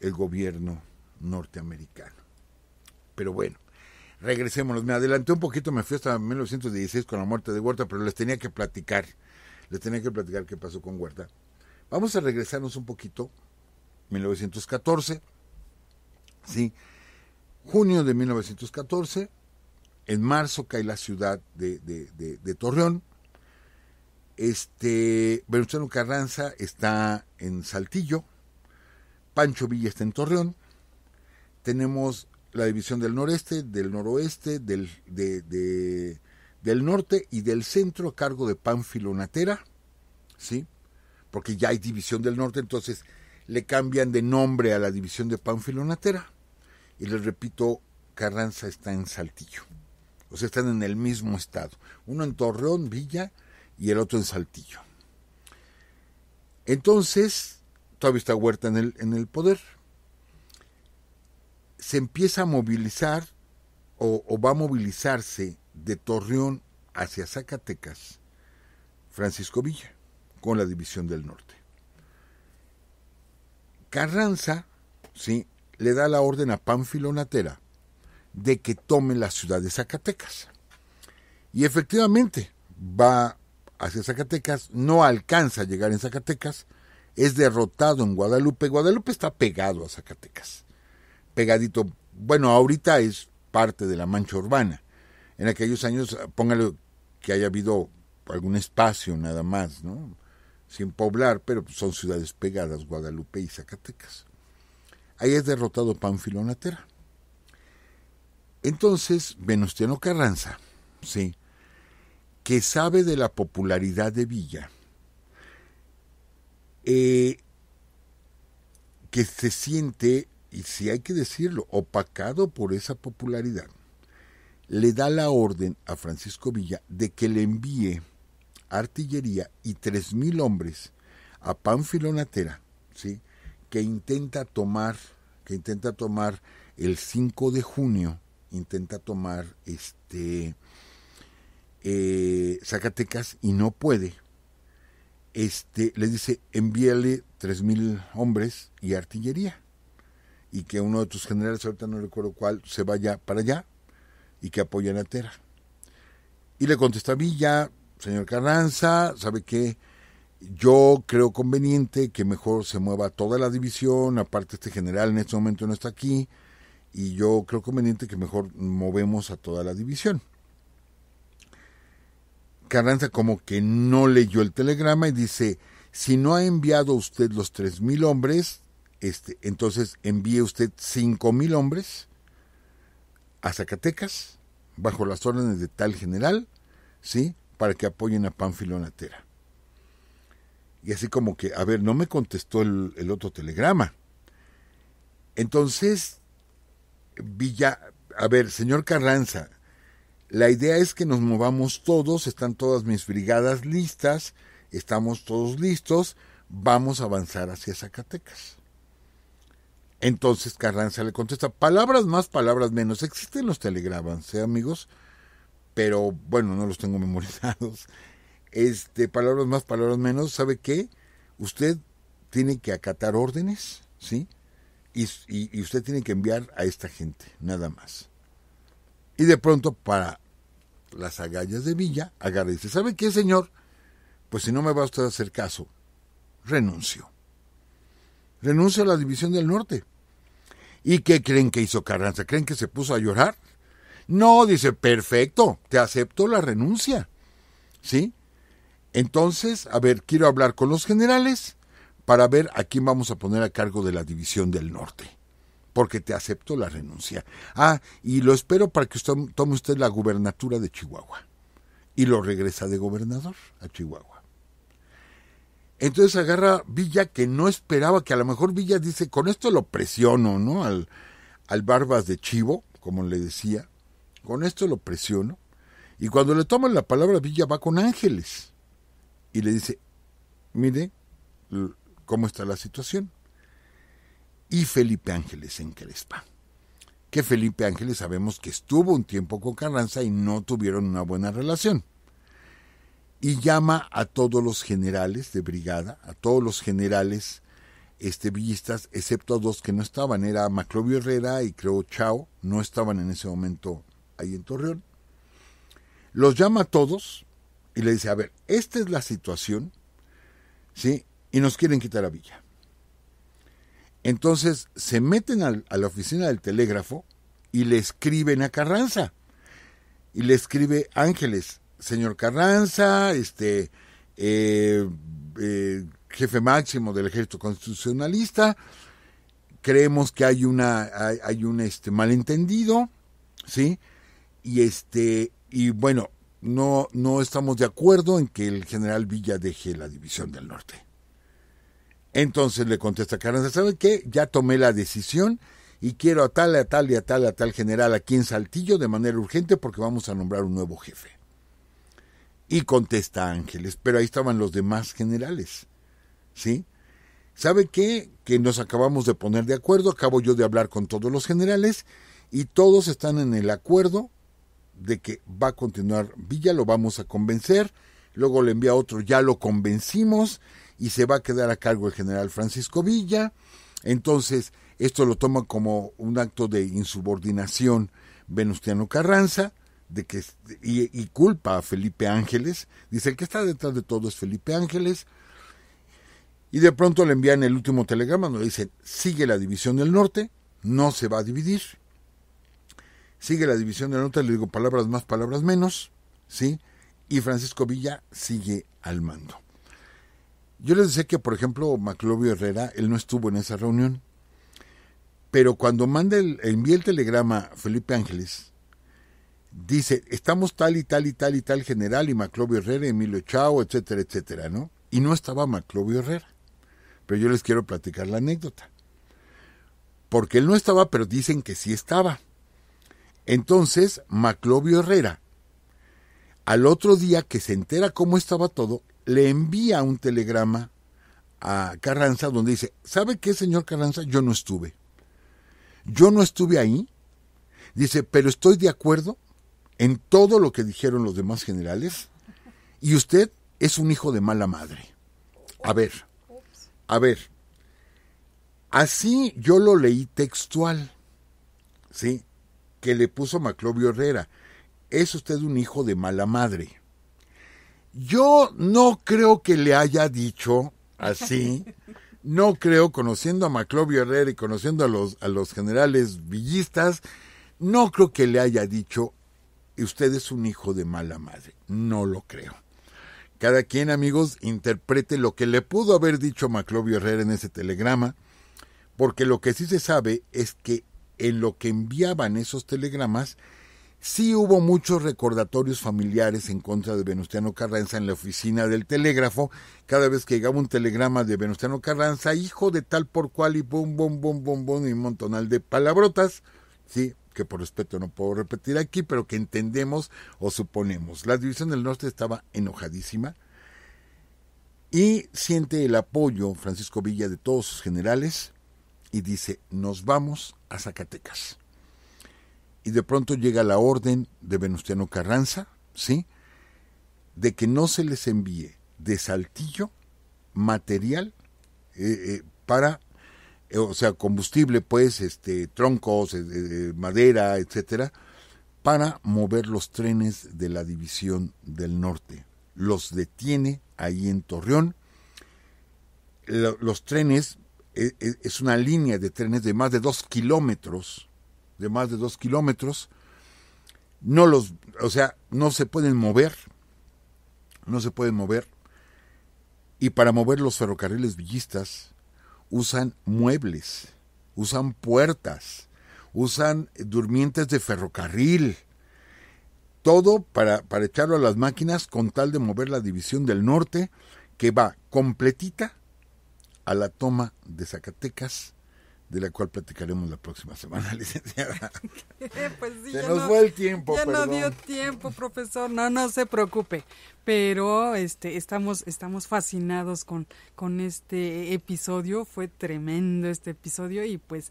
el gobierno norteamericano. Pero bueno, regresémonos. Me adelanté un poquito, me fui hasta 1916 con la muerte de Huerta, pero les tenía que platicar. Les tenía que platicar qué pasó con Huerta. Vamos a regresarnos un poquito. 1914. Sí. Junio de 1914. En marzo cae la ciudad de, Torreón. Este, Venustiano Carranza está en Saltillo. Pancho Villa está en Torreón. Tenemos la división del noreste, del noroeste, del, del norte y del centro a cargo de Pánfilo Natera, ¿sí? Porque ya hay división del norte, entonces le cambian de nombre a la división de Pánfilo Natera. Y les repito, Carranza está en Saltillo. O sea, están en el mismo estado. Uno en Torreón, Villa, y el otro en Saltillo. Entonces, todavía está Huerta en el, en el poder se empieza a movilizar o, va a movilizarse de Torreón hacia Zacatecas Francisco Villa con la División del Norte. Carranza, sí, le da la orden a Pánfilo Natera de que tome la ciudad de Zacatecas. Y efectivamente va hacia Zacatecas, no alcanza a llegar en Zacatecas, es derrotado en Guadalupe. Guadalupe está pegado a Zacatecas pegadito, bueno, ahorita es parte de la mancha urbana. En aquellos años, póngale que haya habido algún espacio nada más, ¿no? Sin poblar, pero son ciudades pegadas, Guadalupe y Zacatecas. Ahí es derrotado Pánfilo Natera. Entonces, Venustiano Carranza, sí, que sabe de la popularidad de Villa, eh, que se siente y si hay que decirlo, opacado por esa popularidad, le da la orden a Francisco Villa de que le envíe artillería y tres mil hombres a Pánfilo Natera, ¿sí? que intenta tomar, que intenta tomar el 5 de junio, intenta tomar este, eh, Zacatecas y no puede. Este, le dice, envíale tres mil hombres y artillería y que uno de tus generales, ahorita no recuerdo cuál, se vaya para allá y que apoye a Tera. Y le contesta Villa, señor Carranza, ¿sabe qué? Yo creo conveniente que mejor se mueva toda la división, aparte este general en este momento no está aquí, y yo creo conveniente que mejor movemos a toda la división. Carranza como que no leyó el telegrama y dice, si no ha enviado usted los tres mil hombres, este, entonces envíe usted cinco mil hombres a Zacatecas bajo las órdenes de tal general, ¿sí? Para que apoyen a Pánfilo Natera. Y así como que, a ver, no me contestó el, el otro telegrama. Entonces, Villa, a ver, señor Carranza, la idea es que nos movamos todos, están todas mis brigadas listas, estamos todos listos, vamos a avanzar hacia Zacatecas. Entonces Carranza le contesta, palabras más, palabras menos. Existen los telegramas, ¿eh, amigos? Pero bueno, no los tengo memorizados. Este, palabras más, palabras menos. ¿Sabe qué? Usted tiene que acatar órdenes, ¿sí? Y, usted tiene que enviar a esta gente, nada más. Y de pronto, para las agallas de Villa, agarra y dice, ¿sabe qué, señor? Pues si no me va usted a hacer caso, renuncio. Renuncio a la División del Norte. ¿Y qué creen que hizo Carranza? ¿Creen que se puso a llorar? No, dice, perfecto, te acepto la renuncia. ¿Sí? Entonces, a ver, quiero hablar con los generales para ver a quién vamos a poner a cargo de la División del Norte. Porque te acepto la renuncia. Ah, y lo espero para que usted tome usted la gubernatura de Chihuahua. Y lo regresa de gobernador a Chihuahua. Entonces agarra Villa que no esperaba, que a lo mejor Villa dice, con esto lo presiono, ¿no? Al, al barbas de chivo, como le decía, con esto lo presiono. Y cuando le toman la palabra Villa va con Ángeles y le dice, mire cómo está la situación. Y Felipe Ángeles en Crespa. Que Felipe Ángeles sabemos que estuvo un tiempo con Carranza y no tuvieron una buena relación y llama a todos los generales de brigada, a todos los generales este, villistas, excepto a dos que no estaban, era Maclovio Herrera y creo Chao, no estaban en ese momento ahí en Torreón. Los llama a todos y le dice, a ver, esta es la situación, ¿sí? Y nos quieren quitar a Villa. Entonces se meten a la oficina del telégrafo y le escriben a Carranza. Y le escribe Ángeles, señor Carranza, este eh, eh, jefe máximo del ejército constitucionalista, creemos que hay una hay, un este malentendido, sí, y este y bueno no no estamos de acuerdo en que el general Villa deje la división del norte. Entonces le contesta Carranza, ¿sabe qué? Ya tomé la decisión y quiero a tal, a tal y a tal, a tal general aquí en Saltillo de manera urgente porque vamos a nombrar un nuevo jefe y contesta Ángeles, pero ahí estaban los demás generales. ¿Sí? ¿Sabe qué? Que nos acabamos de poner de acuerdo, acabo yo de hablar con todos los generales y todos están en el acuerdo de que va a continuar Villa, lo vamos a convencer, luego le envía otro, ya lo convencimos y se va a quedar a cargo el general Francisco Villa. Entonces, esto lo toma como un acto de insubordinación Venustiano Carranza de que y, culpa a Felipe Ángeles, dice el que está detrás de todo es Felipe Ángeles, y de pronto le envían el último telegrama donde dice sigue la división del norte, no se va a dividir, sigue la división del norte, le digo palabras más, palabras menos, ¿sí? Y Francisco Villa sigue al mando. Yo les decía que, por ejemplo, Maclovio Herrera, él no estuvo en esa reunión, pero cuando manda el, envía el telegrama Felipe Ángeles, dice, estamos tal y tal y tal y tal general y Maclovio Herrera, Emilio Chao, etcétera, etcétera, ¿no? Y no estaba Maclovio Herrera. Pero yo les quiero platicar la anécdota. Porque él no estaba, pero dicen que sí estaba. Entonces, Maclovio Herrera, al otro día que se entera cómo estaba todo, le envía un telegrama a Carranza donde dice, ¿sabe qué, señor Carranza? Yo no estuve. Yo no estuve ahí. Dice, pero estoy de acuerdo en todo lo que dijeron los demás generales y usted es un hijo de mala madre. A ver, a ver, así yo lo leí textual, ¿sí? Que le puso Maclovio Herrera. Es usted un hijo de mala madre. Yo no creo que le haya dicho así. No creo, conociendo a Maclovio Herrera y conociendo a los, a los generales villistas, no creo que le haya dicho usted es un hijo de mala madre. No lo creo. Cada quien, amigos, interprete lo que le pudo haber dicho Maclovio Herrera en ese telegrama, porque lo que sí se sabe es que en lo que enviaban esos telegramas, sí hubo muchos recordatorios familiares en contra de Venustiano Carranza en la oficina del telégrafo, cada vez que llegaba un telegrama de Venustiano Carranza, hijo de tal por cual y bum, bum, bum, bum, bum, y un montonal de palabrotas, sí, que por respeto no puedo repetir aquí, pero que entendemos o suponemos. La División del Norte estaba enojadísima y siente el apoyo Francisco Villa de todos sus generales y dice, nos vamos a Zacatecas. Y de pronto llega la orden de Venustiano Carranza, ¿sí? De que no se les envíe de Saltillo material eh, eh, para eh, o sea, combustible, pues, este, troncos, eh, eh, madera, etcétera, para mover los trenes de la División del Norte. Los detiene ahí en Torreón. Los trenes, es una línea de trenes de más de dos kilómetros, de más de dos kilómetros, no los, o sea, no se pueden mover, no se pueden mover, y para mover los ferrocarriles villistas, usan muebles, usan puertas, usan durmientes de ferrocarril. Todo para, para echarlo a las máquinas con tal de mover la división del norte que va completita a la toma de Zacatecas de la cual platicaremos la próxima semana, licenciada. pues sí, Se nos fue el tiempo, ya no dio tiempo, profesor. No, no se preocupe. Pero este estamos estamos fascinados con con este episodio, fue tremendo este episodio y pues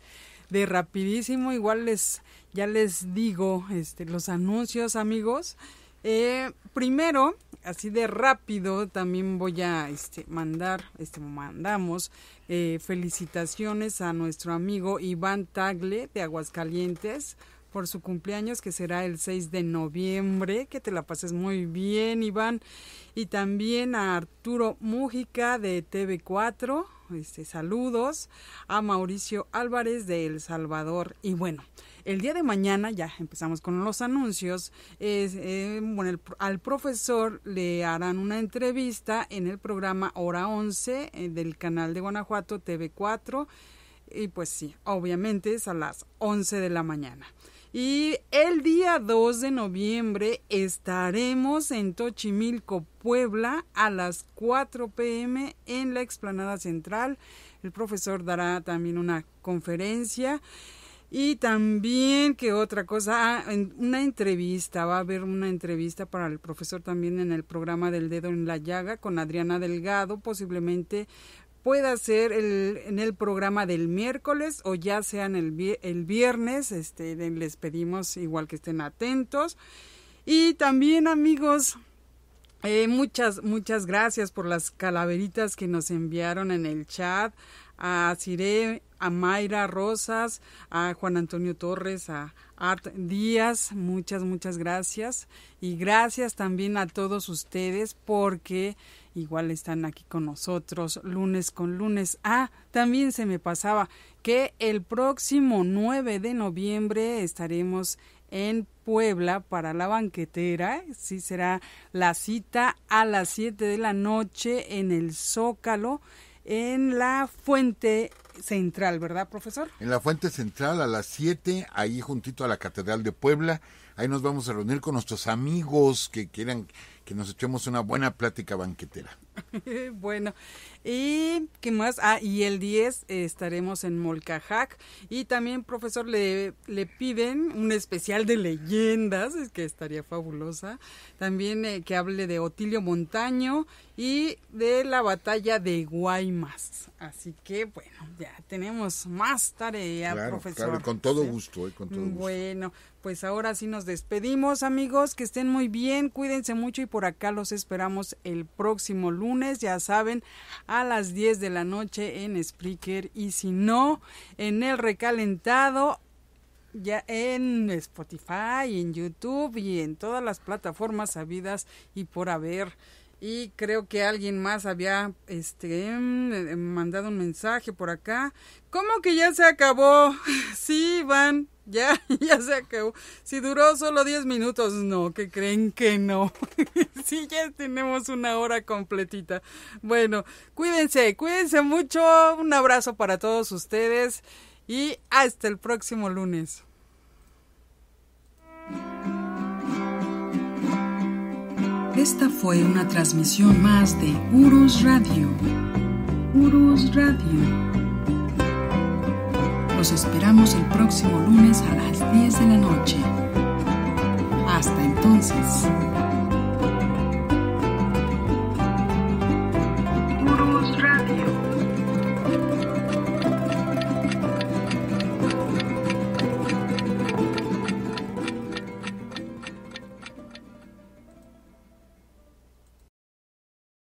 de rapidísimo igual les ya les digo este los anuncios, amigos. Eh, primero así de rápido también voy a este, mandar, este, mandamos eh, felicitaciones a nuestro amigo Iván Tagle de Aguascalientes por su cumpleaños que será el 6 de noviembre. Que te la pases muy bien, Iván. Y también a Arturo Mújica de TV4. Este, saludos a Mauricio Álvarez de El Salvador. Y bueno, el día de mañana, ya empezamos con los anuncios, eh, bueno, al profesor le harán una entrevista en el programa Hora 11 eh, del canal de Guanajuato TV4 y pues sí, obviamente es a las 11 de la mañana. Y el día 2 de noviembre estaremos en Tochimilco, Puebla, a las 4 pm en la explanada central. El profesor dará también una conferencia y también que otra cosa, ah, en una entrevista, va a haber una entrevista para el profesor también en el programa del dedo en la llaga con Adriana Delgado, posiblemente pueda ser el, en el programa del miércoles o ya sea el, el viernes. Este, les pedimos igual que estén atentos. Y también amigos, eh, muchas, muchas gracias por las calaveritas que nos enviaron en el chat. A Cire a Mayra Rosas, a Juan Antonio Torres, a Art Díaz, muchas, muchas gracias. Y gracias también a todos ustedes porque igual están aquí con nosotros lunes con lunes. Ah, también se me pasaba que el próximo 9 de noviembre estaremos en Puebla para la banquetera. Sí, será la cita a las 7 de la noche en el Zócalo, en la Fuente Central, ¿verdad, profesor? En la Fuente Central a las 7, ahí juntito a la Catedral de Puebla. Ahí nos vamos a reunir con nuestros amigos que quieran que nos echemos una buena plática banquetera. bueno, ¿y qué más? Ah, y el 10 eh, estaremos en Molcajac. Y también, profesor, le, le piden un especial de leyendas, es que estaría fabulosa. También eh, que hable de Otilio Montaño y de la batalla de Guaymas. Así que, bueno, ya tenemos más tarea, profesor. con todo gusto, eh, todo Bueno, pues ahora sí nos despedimos, amigos, que estén muy bien, cuídense mucho y por acá los esperamos el próximo lunes, ya saben, a las 10 de la noche en Spreaker y si no, en el recalentado ya en Spotify, en YouTube y en todas las plataformas sabidas y por haber y creo que alguien más había este em, em, mandado un mensaje por acá. ¿Cómo que ya se acabó? Sí, van, ya, ya se acabó. Si duró solo 10 minutos, no, que creen que no. sí, ya tenemos una hora completita. Bueno, cuídense, cuídense mucho. Un abrazo para todos ustedes y hasta el próximo lunes. Esta fue una transmisión más de Urus Radio. Urus Radio. Los esperamos el próximo lunes a las 10 de la noche. Hasta entonces.